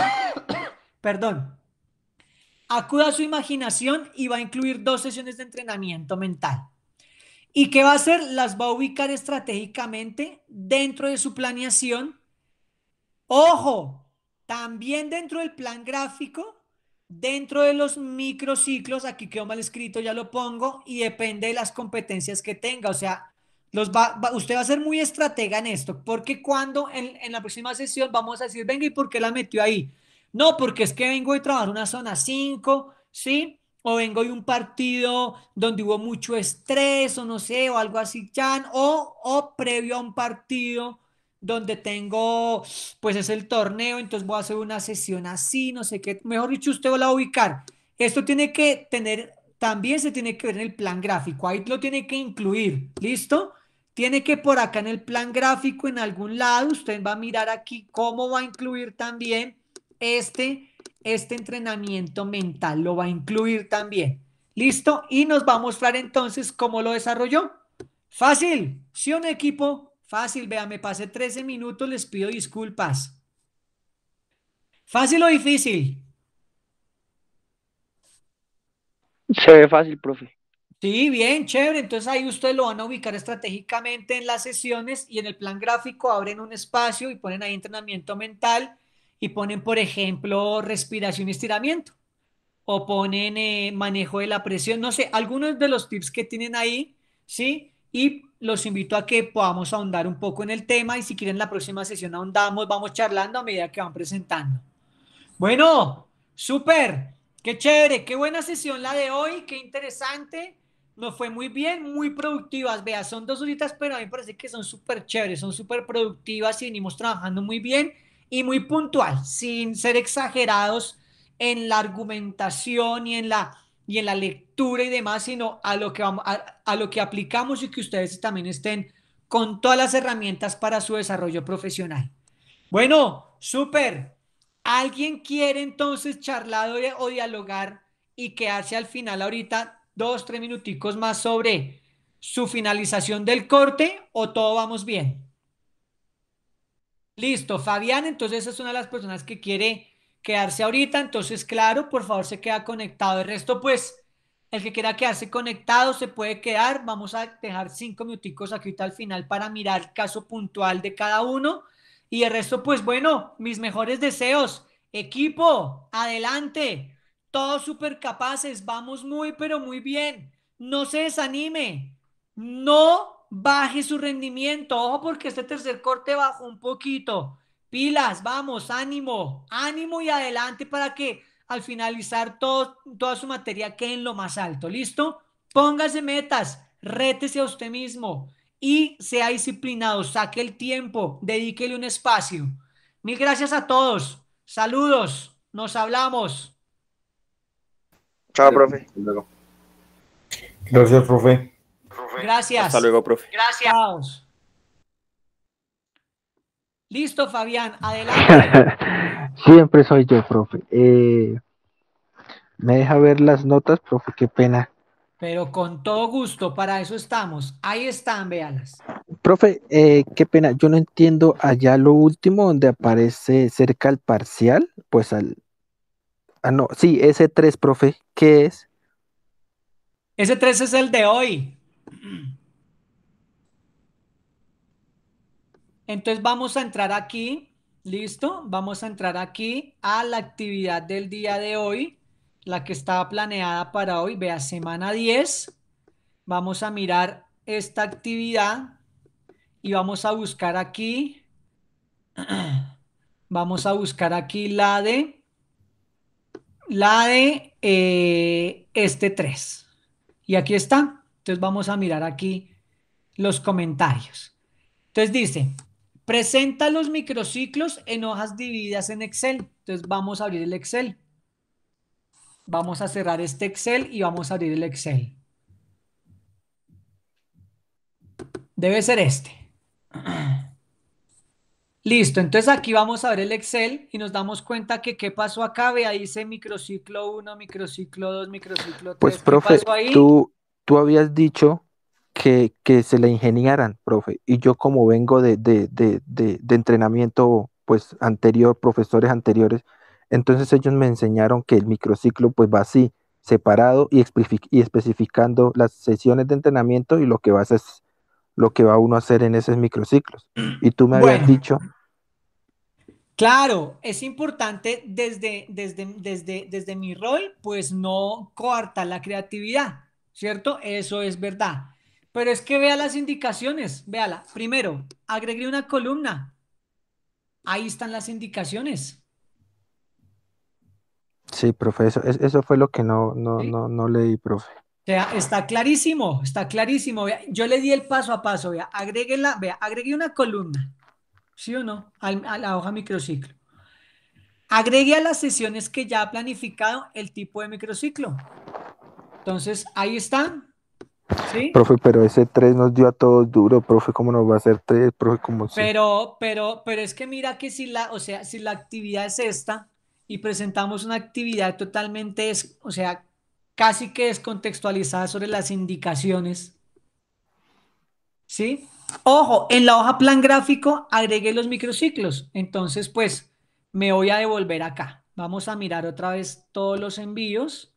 Perdón. Acuda a su imaginación y va a incluir dos sesiones de entrenamiento mental. ¿Y qué va a hacer? Las va a ubicar estratégicamente dentro de su planeación. Ojo, también dentro del plan gráfico, dentro de los microciclos, aquí quedó mal escrito, ya lo pongo, y depende de las competencias que tenga. O sea, los va, usted va a ser muy estratega en esto, porque cuando en, la próxima sesión vamos a decir, venga, ¿y por qué la metió ahí? No, porque es que vengo de trabajar una zona 5, ¿sí? O vengo de un partido donde hubo mucho estrés, o no sé, o algo así, Chan, o, o previo a un partido donde tengo, pues es el torneo, entonces voy a hacer una sesión así, no sé qué, mejor dicho, usted va a ubicar. Esto tiene que tener, también se tiene que ver en el plan gráfico, ahí lo tiene que incluir, ¿listo? Tiene que por acá en el plan gráfico, en algún lado, usted va a mirar aquí cómo va a incluir también este, este entrenamiento mental, lo va a incluir también. ¿Listo? Y nos va a mostrar entonces cómo lo desarrolló. Fácil, si un equipo Fácil, vea, me pasé 13 minutos, les pido disculpas. ¿Fácil o difícil? Se ve fácil, profe. Sí, bien, chévere. Entonces ahí ustedes lo van a ubicar estratégicamente en las sesiones y en el plan gráfico abren un espacio y ponen ahí entrenamiento mental y ponen, por ejemplo, respiración y estiramiento o ponen eh, manejo de la presión, no sé, algunos de los tips que tienen ahí, ¿sí? Y los invito a que podamos ahondar un poco en el tema y si quieren la próxima sesión ahondamos, vamos charlando a medida que van presentando. Bueno, súper, qué chévere, qué buena sesión la de hoy, qué interesante, nos fue muy bien, muy productivas, vea, son dos horitas, pero a mí me parece que son súper chéveres, son súper productivas y venimos trabajando muy bien y muy puntual, sin ser exagerados en la argumentación y en la y en la lectura y demás, sino a lo que, a, lo que aplicamos y que ustedes también estén con todas las herramientas para su desarrollo profesional. Bueno, súper. ¿Alguien quiere entonces charlar o, dialogar y quedarse hace al final ahorita dos, tres minuticos más sobre su finalización del corte o todo vamos bien? Listo, Fabián entonces es una de las personas que quiere quedarse ahorita. Entonces, claro, por favor, se queda conectado. El resto, pues, el que quiera quedarse conectado se puede quedar. Vamos a dejar cinco minuticos aquí al final para mirar caso puntual de cada uno. Y el resto, pues, bueno, mis mejores deseos. Equipo, adelante. Todos súper capaces. Vamos muy, pero muy bien. No se desanime. No baje su rendimiento. Ojo, porque este tercer corte bajó un poquito Pilas, vamos, ánimo, ánimo y adelante para que al finalizar toda su materia quede en lo más alto. ¿Listo? Póngase metas, rétese a usted mismo y sea disciplinado, saque el tiempo, dedíquele un espacio. Mil gracias a todos. Saludos, nos hablamos. Chao, profe. Gracias, profe. Gracias. Hasta luego, profe. Gracias. Listo, Fabián, adelante. Siempre soy yo, profe. Eh, ¿Me deja ver las notas, profe? Qué pena. Pero con todo gusto, para eso estamos. Ahí están, véanlas. Profe, eh, qué pena, yo no entiendo allá lo último donde aparece cerca al parcial, pues al... Ah, no, sí, ese 3, profe, ¿qué es? Ese 3 es el de hoy. Entonces vamos a entrar aquí, listo, vamos a entrar aquí a la actividad del día de hoy, la que estaba planeada para hoy, vea, semana 10. Vamos a mirar esta actividad y vamos a buscar aquí, vamos a buscar aquí la de, la de eh, este 3. Y aquí está. Entonces vamos a mirar aquí los comentarios. Entonces dice, Presenta los microciclos en hojas divididas en Excel. Entonces vamos a abrir el Excel. Vamos a cerrar este Excel y vamos a abrir el Excel. Debe ser este. Listo, entonces aquí vamos a ver el Excel y nos damos cuenta que qué pasó acá, ahí dice microciclo 1, microciclo 2, microciclo 3. Pues profe, ahí? Tú, tú habías dicho que, se le ingeniaran, profe. Y yo como vengo de, entrenamiento pues anterior, profesores anteriores, entonces ellos me enseñaron que el microciclo pues va así, separado y, y especificando las sesiones de entrenamiento y lo que a es lo que va uno a hacer en esos microciclos. Y tú me habías dicho Claro, es importante desde, desde, desde, mi rol, pues no corta la creatividad, ¿cierto? Eso es verdad. Pero es que vea las indicaciones, véala. Primero, agregué una columna. Ahí están las indicaciones. Sí, profe, eso, fue lo que no, no, no, leí, profe. O sea, está clarísimo, está clarísimo. Yo le di el paso a paso, vea, agregué, una columna, ¿sí o no? a la hoja microciclo. Agregué a las sesiones que ya ha planificado el tipo de microciclo. Entonces, ahí está, Profe, pero ese 3 nos dio a todos duro, profe, ¿cómo nos va a hacer 3? Profe, ¿cómo Pero, pero, pero es que mira que si la, o sea, si la actividad es esta y presentamos una actividad totalmente, o sea, casi que descontextualizada sobre las indicaciones, ¿sí? Ojo, en la hoja plan gráfico agregué los microciclos, entonces pues me voy a devolver acá. Vamos a mirar otra vez todos los envíos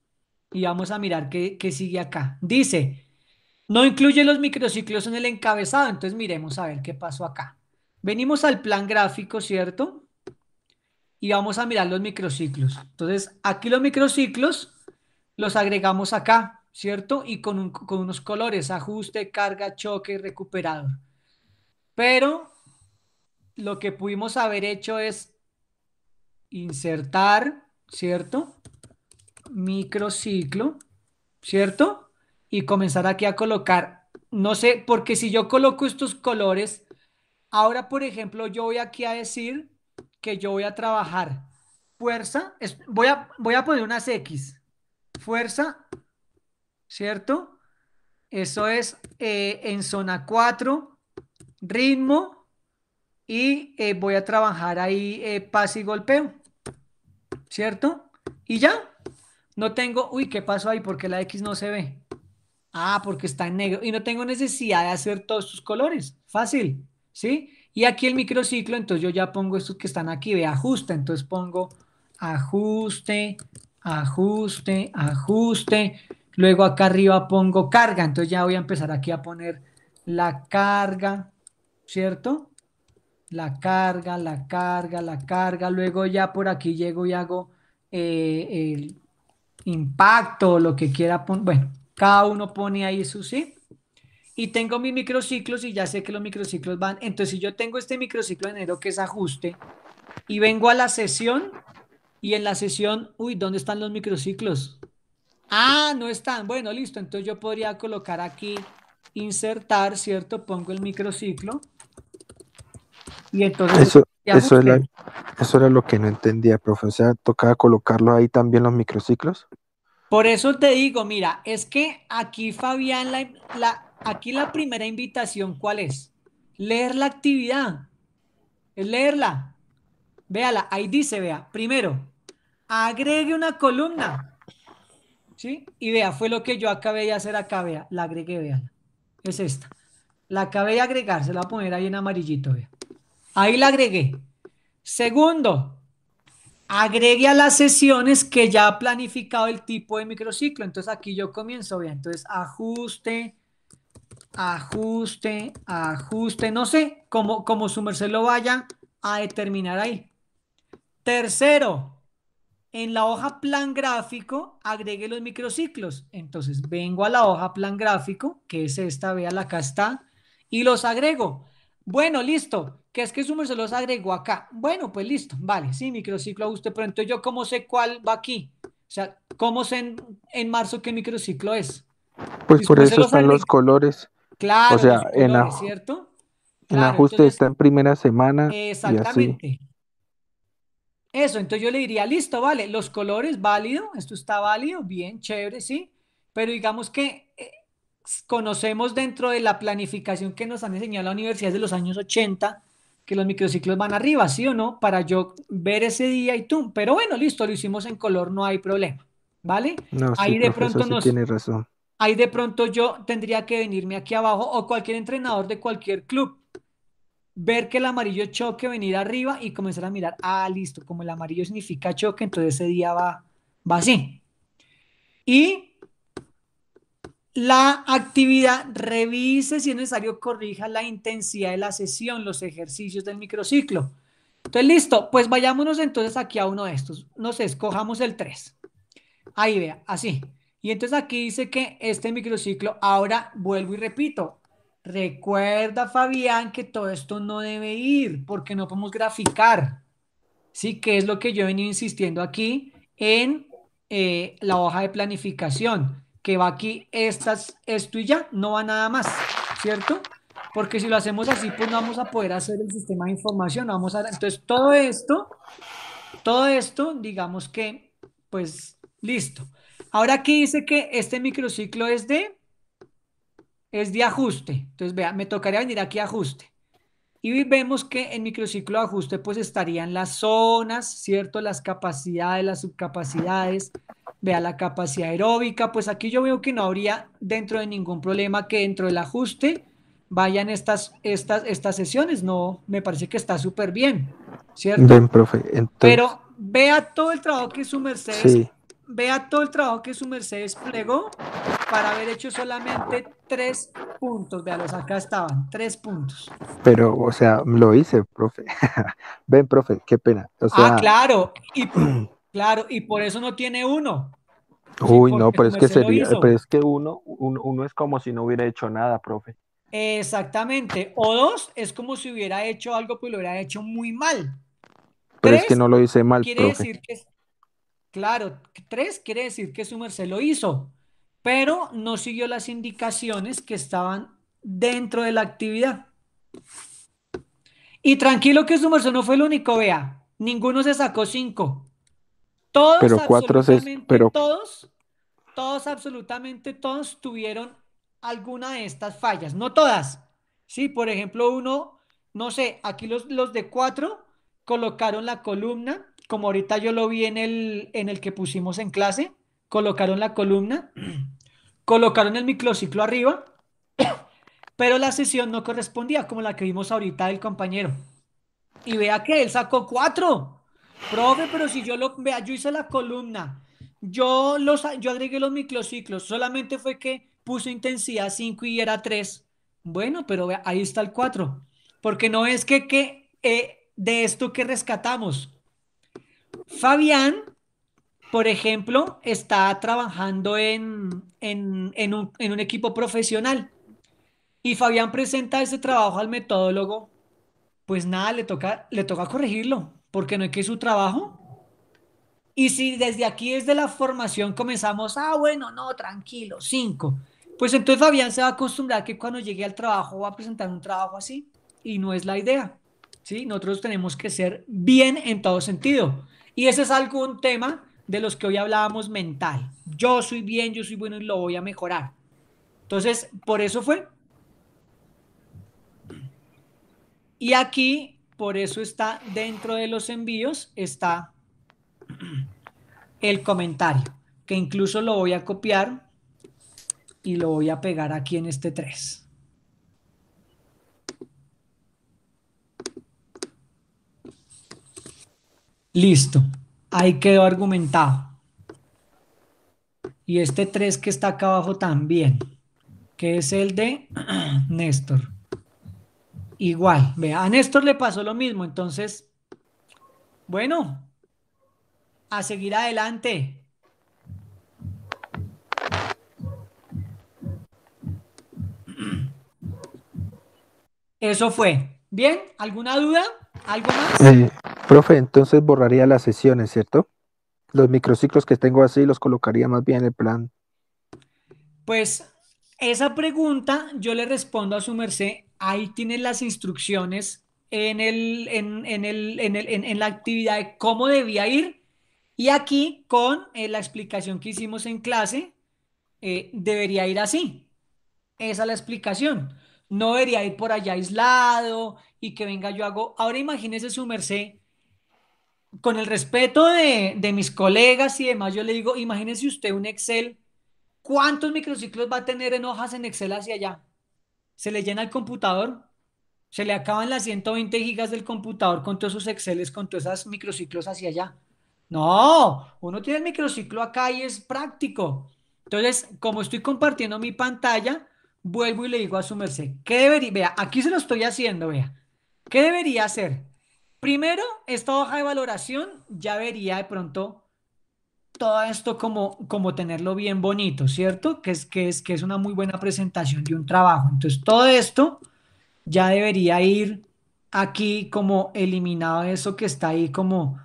y vamos a mirar qué, qué sigue acá. Dice, no incluye los microciclos en el encabezado, entonces miremos a ver qué pasó acá. Venimos al plan gráfico, ¿cierto? Y vamos a mirar los microciclos. Entonces, aquí los microciclos los agregamos acá, ¿cierto? Y con, unos colores, ajuste, carga, choque, recuperador. Pero lo que pudimos haber hecho es insertar, ¿cierto? Microciclo, ¿cierto? y comenzar aquí a colocar, no sé, porque si yo coloco estos colores, ahora por ejemplo yo voy aquí a decir que yo voy a trabajar fuerza, voy, a, voy a poner unas X, fuerza, ¿cierto? Eso es eh, en zona 4, ritmo y eh, voy a trabajar ahí eh, y golpeo, ¿cierto? Y ya, no tengo, uy, ¿qué pasó ahí? porque la X no se ve? Ah, porque está en negro y no tengo necesidad de hacer todos sus colores. Fácil, ¿sí? Y aquí el microciclo, entonces yo ya pongo estos que están aquí de ajuste. Entonces pongo ajuste, ajuste, ajuste. Luego acá arriba pongo carga. Entonces ya voy a empezar aquí a poner la carga, ¿cierto? La carga, la carga, la carga. Luego ya por aquí llego y hago eh, el impacto, lo que quiera poner. Bueno, cada uno pone ahí su sí. Y tengo mis microciclos y ya sé que los microciclos van. Entonces, si yo tengo este microciclo de enero que es ajuste y vengo a la sesión y en la sesión, uy, ¿dónde están los microciclos? Ah, no están. Bueno, listo. Entonces yo podría colocar aquí insertar, ¿cierto? Pongo el microciclo. Y entonces... Eso, era, lo que no entendía, profesor. tocaba colocarlo ahí también los microciclos. Por eso te digo, mira, es que aquí Fabián, la, aquí la primera invitación, ¿cuál es? Leer la actividad. Es leerla. Véala, ahí dice, vea, primero, agregue una columna. ¿Sí? Y vea, fue lo que yo acabé de hacer acá, vea, la agregué, vea. Es esta. La acabé de agregar, se la voy a poner ahí en amarillito, vea. Ahí la agregué. Segundo, agregue a las sesiones que ya ha planificado el tipo de microciclo. Entonces aquí yo comienzo, bien, entonces ajuste, ajuste, ajuste, no sé, cómo como su merced lo vaya a determinar ahí. Tercero, en la hoja plan gráfico agregue los microciclos. Entonces vengo a la hoja plan gráfico, que es esta, vean, acá está, y los agrego. Bueno, listo. Que es que Summer se los agregó acá. Bueno, pues listo. Vale, sí, microciclo ajuste. Pero entonces yo cómo sé cuál va aquí. O sea, ¿cómo sé en, marzo qué microciclo es? Pues por eso están los colores. Claro, o sea, en ¿cierto? ajuste está en primera semana. Exactamente. Eso, entonces yo le diría, listo, vale, los colores, válido, esto está válido, bien, chévere, sí. Pero digamos que conocemos dentro de la planificación que nos han enseñado la universidad de los años 80, que los microciclos van arriba, ¿sí o no? Para yo ver ese día y tú. Pero bueno, listo, lo hicimos en color, no hay problema, ¿vale? No, ahí de pronto tiene razón. Ahí de pronto yo tendría que venirme aquí abajo o cualquier entrenador de cualquier club ver que el amarillo choque, venir arriba y comenzar a mirar, ah, listo, como el amarillo significa choque, entonces ese día va, va así. Y la actividad, revise si es necesario, corrija la intensidad de la sesión, los ejercicios del microciclo. Entonces, listo, pues vayámonos entonces aquí a uno de estos. Nos escojamos el 3. Ahí vea, así. Y entonces aquí dice que este microciclo, ahora vuelvo y repito, recuerda Fabián que todo esto no debe ir porque no podemos graficar. Sí, que es lo que yo he venido insistiendo aquí en eh, la hoja de planificación que va aquí estas, esto y ya, no va nada más, ¿cierto? Porque si lo hacemos así, pues no vamos a poder hacer el sistema de información, vamos a... Entonces, todo esto, todo esto, digamos que, pues, listo. Ahora aquí dice que este microciclo es de, es de ajuste. Entonces, vea, me tocaría venir aquí a ajuste. Y vemos que en microciclo de ajuste pues estarían las zonas, ¿cierto? Las capacidades, las subcapacidades, vea la capacidad aeróbica, pues aquí yo veo que no habría dentro de ningún problema que dentro del ajuste vayan estas, estas, estas sesiones, no, me parece que está súper bien, ¿cierto? Bien, profe. Pero vea todo el trabajo que su Mercedes, vea todo el trabajo que su Mercedes plegó para haber hecho solamente tres puntos. los acá estaban, tres puntos. Pero, o sea, lo hice, profe. Ven, profe, qué pena. Ah, claro. Y, claro, y por eso no tiene uno. Uy, no, pero es que es que uno, uno, es como si no hubiera hecho nada, profe. Exactamente. O dos, es como si hubiera hecho algo, pero pues lo hubiera hecho muy mal. Pero es que no lo hice mal. Quiere profe. decir que, claro, tres quiere decir que su merced lo hizo pero no siguió las indicaciones que estaban dentro de la actividad. Y tranquilo que Sumerso no fue el único, vea, ninguno se sacó cinco. Todos, cuatro pero... todos, todos, absolutamente todos tuvieron alguna de estas fallas, no todas. Sí, por ejemplo, uno, no sé, aquí los, los de cuatro colocaron la columna, como ahorita yo lo vi en el, en el que pusimos en clase, colocaron la columna Colocaron el microciclo arriba, pero la sesión no correspondía como la que vimos ahorita del compañero. Y vea que él sacó cuatro. Profe, pero si yo lo vea, yo hice la columna, yo, los, yo agregué los microciclos, solamente fue que puso intensidad 5 y era 3. Bueno, pero vea, ahí está el 4, porque no es que, que eh, de esto que rescatamos. Fabián por ejemplo, está trabajando en, un, equipo profesional y Fabián presenta ese trabajo al metodólogo, pues nada, le toca, le toca corregirlo, porque no es que es su trabajo. Y si desde aquí, desde la formación, comenzamos, ah, bueno, no, tranquilo, cinco, pues entonces Fabián se va a acostumbrar que cuando llegue al trabajo va a presentar un trabajo así, y no es la idea. ¿sí? Nosotros tenemos que ser bien en todo sentido. Y ese es algún tema de los que hoy hablábamos mental. Yo soy bien, yo soy bueno y lo voy a mejorar. Entonces, por eso fue. Y aquí, por eso está dentro de los envíos, está el comentario, que incluso lo voy a copiar y lo voy a pegar aquí en este 3. Listo. Ahí quedó argumentado. Y este 3 que está acá abajo también, que es el de Néstor. Igual, vea, a Néstor le pasó lo mismo, entonces, bueno, a seguir adelante. Eso fue. ¿Bien? ¿Alguna duda? ¿Algo más? Eh, profe, entonces borraría las sesiones, ¿cierto? Los microciclos que tengo así los colocaría más bien en el plan. Pues esa pregunta yo le respondo a su merced. Ahí tiene las instrucciones en, el, en, el, en, el, en la actividad de cómo debía ir. Y aquí con eh, la explicación que hicimos en clase, eh, debería ir así. Esa es la explicación. No debería ir por allá aislado, y que venga yo hago. Ahora imagínese su merced, con el respeto de, mis colegas y demás, yo le digo, imagínese usted un Excel, ¿cuántos microciclos va a tener en hojas en Excel hacia allá? Se le llena el computador, se le acaban las 120 gigas del computador con todos esos Exceles, con todos esos microciclos hacia allá. No, uno tiene el microciclo acá y es práctico. Entonces, como estoy compartiendo mi pantalla, vuelvo y le digo a su merced, ¿qué debería? Vea, aquí se lo estoy haciendo, vea. ¿Qué debería hacer? Primero, esta hoja de valoración ya vería de pronto todo esto como, como tenerlo bien bonito, ¿cierto? Que es, que, es, que es una muy buena presentación de un trabajo. Entonces, todo esto ya debería ir aquí como eliminado eso que está ahí como...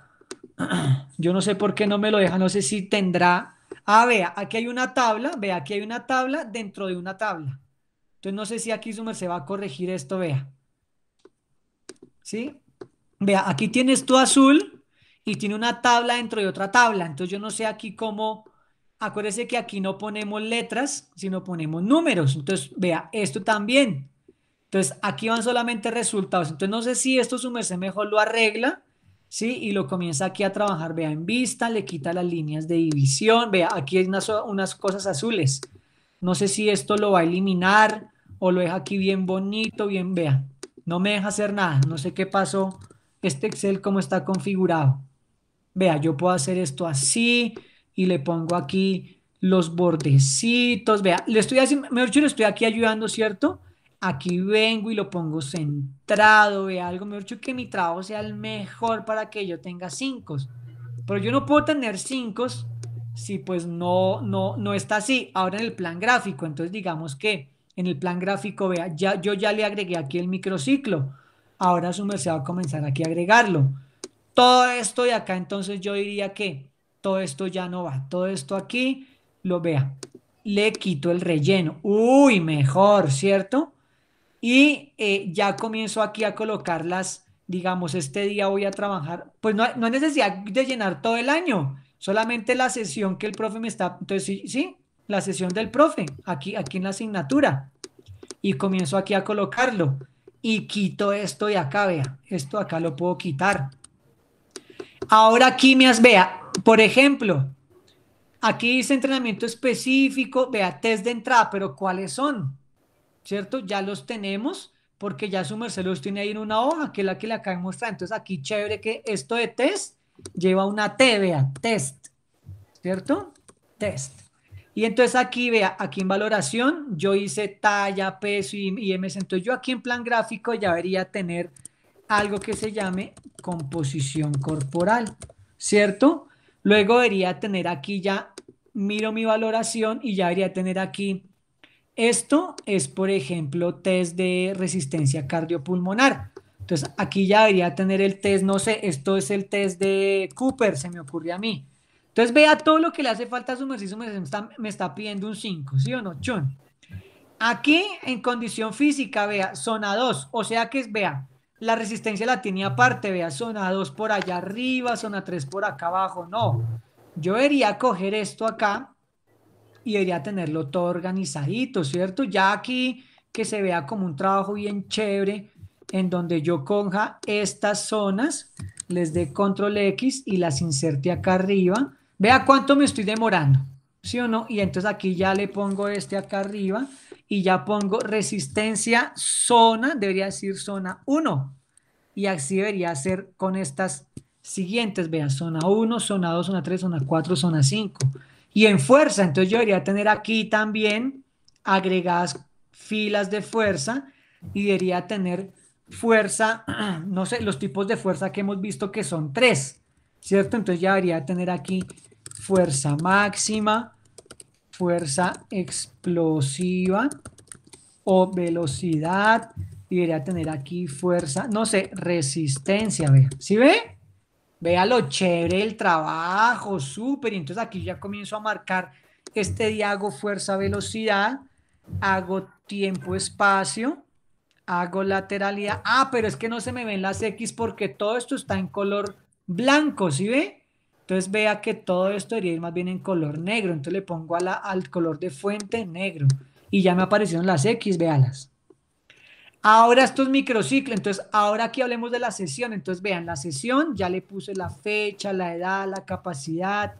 Yo no sé por qué no me lo deja, no sé si tendrá... Ah, vea, aquí hay una tabla, vea, aquí hay una tabla dentro de una tabla. Entonces, no sé si aquí Sumer se va a corregir esto, vea. ¿sí? Vea, aquí tienes tu azul y tiene una tabla dentro de otra tabla. Entonces yo no sé aquí cómo, acuérdese que aquí no ponemos letras, sino ponemos números. Entonces, vea, esto también. Entonces, aquí van solamente resultados. Entonces, no sé si esto su merced mejor lo arregla, ¿sí? Y lo comienza aquí a trabajar. Vea, en vista, le quita las líneas de división. Vea, aquí hay unas cosas azules. No sé si esto lo va a eliminar o lo deja aquí bien bonito, bien, vea. No me deja hacer nada, no sé qué pasó. Este Excel cómo está configurado. Vea, yo puedo hacer esto así y le pongo aquí los bordecitos. Vea, le estoy haciendo, mejor dicho, le estoy aquí ayudando, ¿cierto? Aquí vengo y lo pongo centrado, vea, algo mejor dicho, que mi trabajo sea el mejor para que yo tenga cinco. Pero yo no puedo tener cinco si pues no, no, no está así. Ahora en el plan gráfico, entonces digamos que en el plan gráfico, vea, ya, yo ya le agregué aquí el microciclo, ahora su merced va a comenzar aquí a agregarlo. Todo esto de acá, entonces yo diría que todo esto ya no va, todo esto aquí, lo vea, le quito el relleno, uy, mejor, ¿cierto? Y eh, ya comienzo aquí a colocarlas. digamos, este día voy a trabajar, pues no, no necesidad de llenar todo el año, solamente la sesión que el profe me está, entonces, sí, ¿sí? la sesión del profe, aquí, aquí en la asignatura, y comienzo aquí a colocarlo, y quito esto de acá, vea, esto acá lo puedo quitar. Ahora aquí me vea, por ejemplo, aquí dice entrenamiento específico, vea, test de entrada, pero ¿cuáles son? ¿Cierto? Ya los tenemos porque ya su merced los tiene ahí en una hoja, que es la que le acabo de mostrar. Entonces aquí chévere que esto de test lleva una T, vea, test, ¿cierto? Test. Y entonces aquí, vea, aquí en valoración yo hice talla, peso y M. Entonces yo aquí en plan gráfico ya debería tener algo que se llame composición corporal, ¿cierto? Luego debería tener aquí ya, miro mi valoración y ya debería tener aquí, esto es por ejemplo test de resistencia cardiopulmonar. Entonces aquí ya debería tener el test, no sé, esto es el test de Cooper, se me ocurre a mí. Entonces vea todo lo que le hace falta a su merced, me está, pidiendo un 5, ¿sí o no, Chun? Aquí en condición física, vea, zona 2, o sea que vea, la resistencia la tiene aparte, vea, zona 2 por allá arriba, zona 3 por acá abajo, no. Yo debería coger esto acá y debería tenerlo todo organizadito, ¿cierto? Ya aquí que se vea como un trabajo bien chévere, en donde yo conja estas zonas, les dé control X y las inserte acá arriba vea cuánto me estoy demorando, ¿sí o no? Y entonces aquí ya le pongo este acá arriba y ya pongo resistencia zona, debería decir zona 1. Y así debería ser con estas siguientes, vea, zona 1, zona 2, zona 3, zona 4, zona 5. Y en fuerza, entonces yo debería tener aquí también agregadas filas de fuerza y debería tener fuerza, no sé, los tipos de fuerza que hemos visto que son 3, ¿cierto? Entonces ya debería tener aquí fuerza máxima, fuerza explosiva o velocidad. Debería tener aquí fuerza, no sé, resistencia, ¿Sí ve? Vea lo chévere el trabajo, súper. Entonces aquí ya comienzo a marcar este día hago fuerza, velocidad, hago tiempo, espacio, hago lateralidad. Ah, pero es que no se me ven las X porque todo esto está en color blanco, ¿sí ve? Entonces vea que todo esto debería más bien en color negro. Entonces le pongo a la, al color de fuente negro. Y ya me aparecieron las X, véalas. Ahora estos es microciclo. entonces ahora aquí hablemos de la sesión, entonces vean, la sesión ya le puse la fecha, la edad, la capacidad,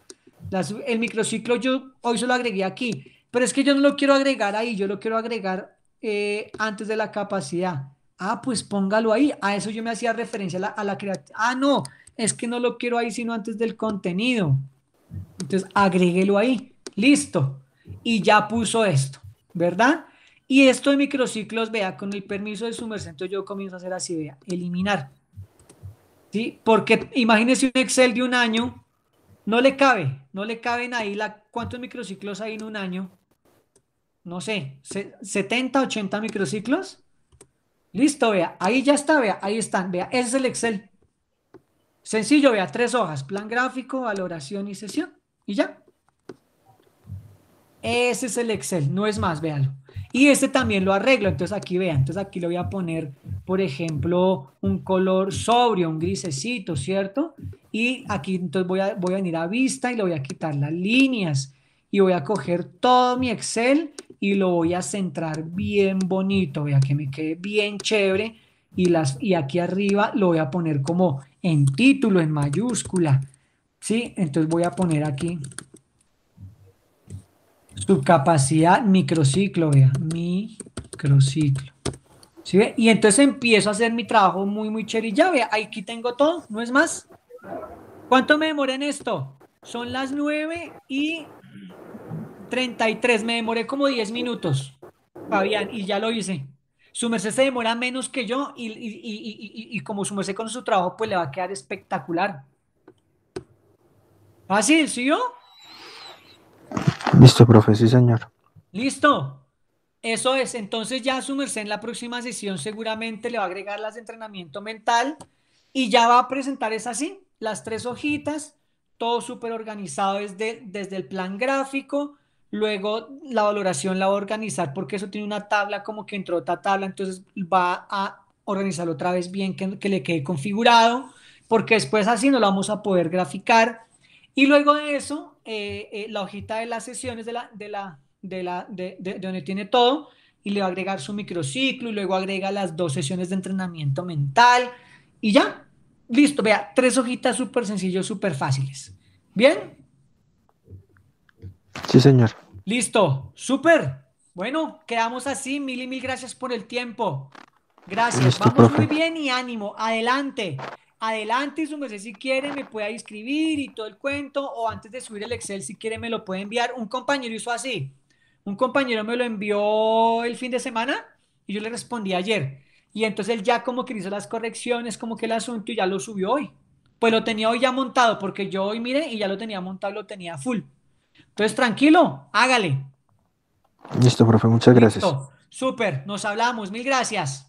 el microciclo yo hoy se lo agregué aquí, pero es que yo no lo quiero agregar ahí, yo lo quiero agregar eh, antes de la capacidad. Ah, pues póngalo ahí, a eso yo me hacía referencia a la, a la creatividad. Ah, no, es que no lo quiero ahí sino antes del contenido. Entonces, agréguelo ahí. Listo. Y ya puso esto, ¿verdad? Y esto de microciclos, vea, con el permiso de entonces yo comienzo a hacer así, vea, eliminar. ¿Sí? Porque imagínese un Excel de un año, no le cabe, no le caben ahí la, cuántos microciclos hay en un año. No sé, 70, 80 microciclos. Listo, vea, ahí ya está, vea, ahí están, vea, ese es el Excel. Sencillo, vea, tres hojas, plan gráfico, valoración y sesión. Y ya. Ese es el Excel, no es más, véalo. Y este también lo arreglo, entonces aquí vean, entonces aquí le voy a poner, por ejemplo, un color sobrio, un grisecito, ¿cierto? Y aquí entonces voy a, voy a venir a vista y le voy a quitar las líneas y voy a coger todo mi Excel y lo voy a centrar bien bonito, vea que me quede bien chévere y, las, y aquí arriba lo voy a poner como en título, en mayúscula. ¿sí? Entonces voy a poner aquí su subcapacidad microciclo, vea, microciclo. ¿Sí Y entonces empiezo a hacer mi trabajo muy, muy chévere. ya aquí tengo todo, no es más. ¿Cuánto me demoré en esto? Son las 9 y 33, me demoré como 10 minutos, Fabián, y ya lo hice. Su merced se demora menos que yo y, y, como su merced con su trabajo, pues le va a quedar espectacular. Fácil, ¿sí yo? Listo, profe, sí, señor. Listo. Eso es. Entonces ya su merced en la próxima sesión seguramente le va a agregar las de entrenamiento mental y ya va a presentar es así, las tres hojitas, todo súper organizado desde, desde el plan gráfico, Luego la valoración la va a organizar porque eso tiene una tabla como que entró otra tabla, entonces va a organizarlo otra vez bien, que, le quede configurado, porque después así no lo vamos a poder graficar. Y luego de eso, eh, eh, la hojita de las sesiones de, la, de, la, de, la, de, donde tiene todo y le va a agregar su microciclo y luego agrega las dos sesiones de entrenamiento mental y ya, listo, vea, tres hojitas súper sencillos, súper fáciles. Bien, Sí, señor. Listo, súper. Bueno, quedamos así. Mil y mil gracias por el tiempo. Gracias. Vamos muy bien y ánimo. Adelante. Adelante, y súmese si quiere, me puede escribir y todo el cuento. O antes de subir el Excel, si quiere, me lo puede enviar. Un compañero hizo así. Un compañero me lo envió el fin de semana y yo le respondí ayer. Y entonces él ya como que hizo las correcciones, como que el asunto y ya lo subió hoy. Pues lo tenía hoy ya montado, porque yo hoy, mire, y ya lo tenía montado, lo tenía full. Entonces, tranquilo, hágale. Listo, profe, muchas Listo. gracias. Súper, nos hablamos, mil gracias.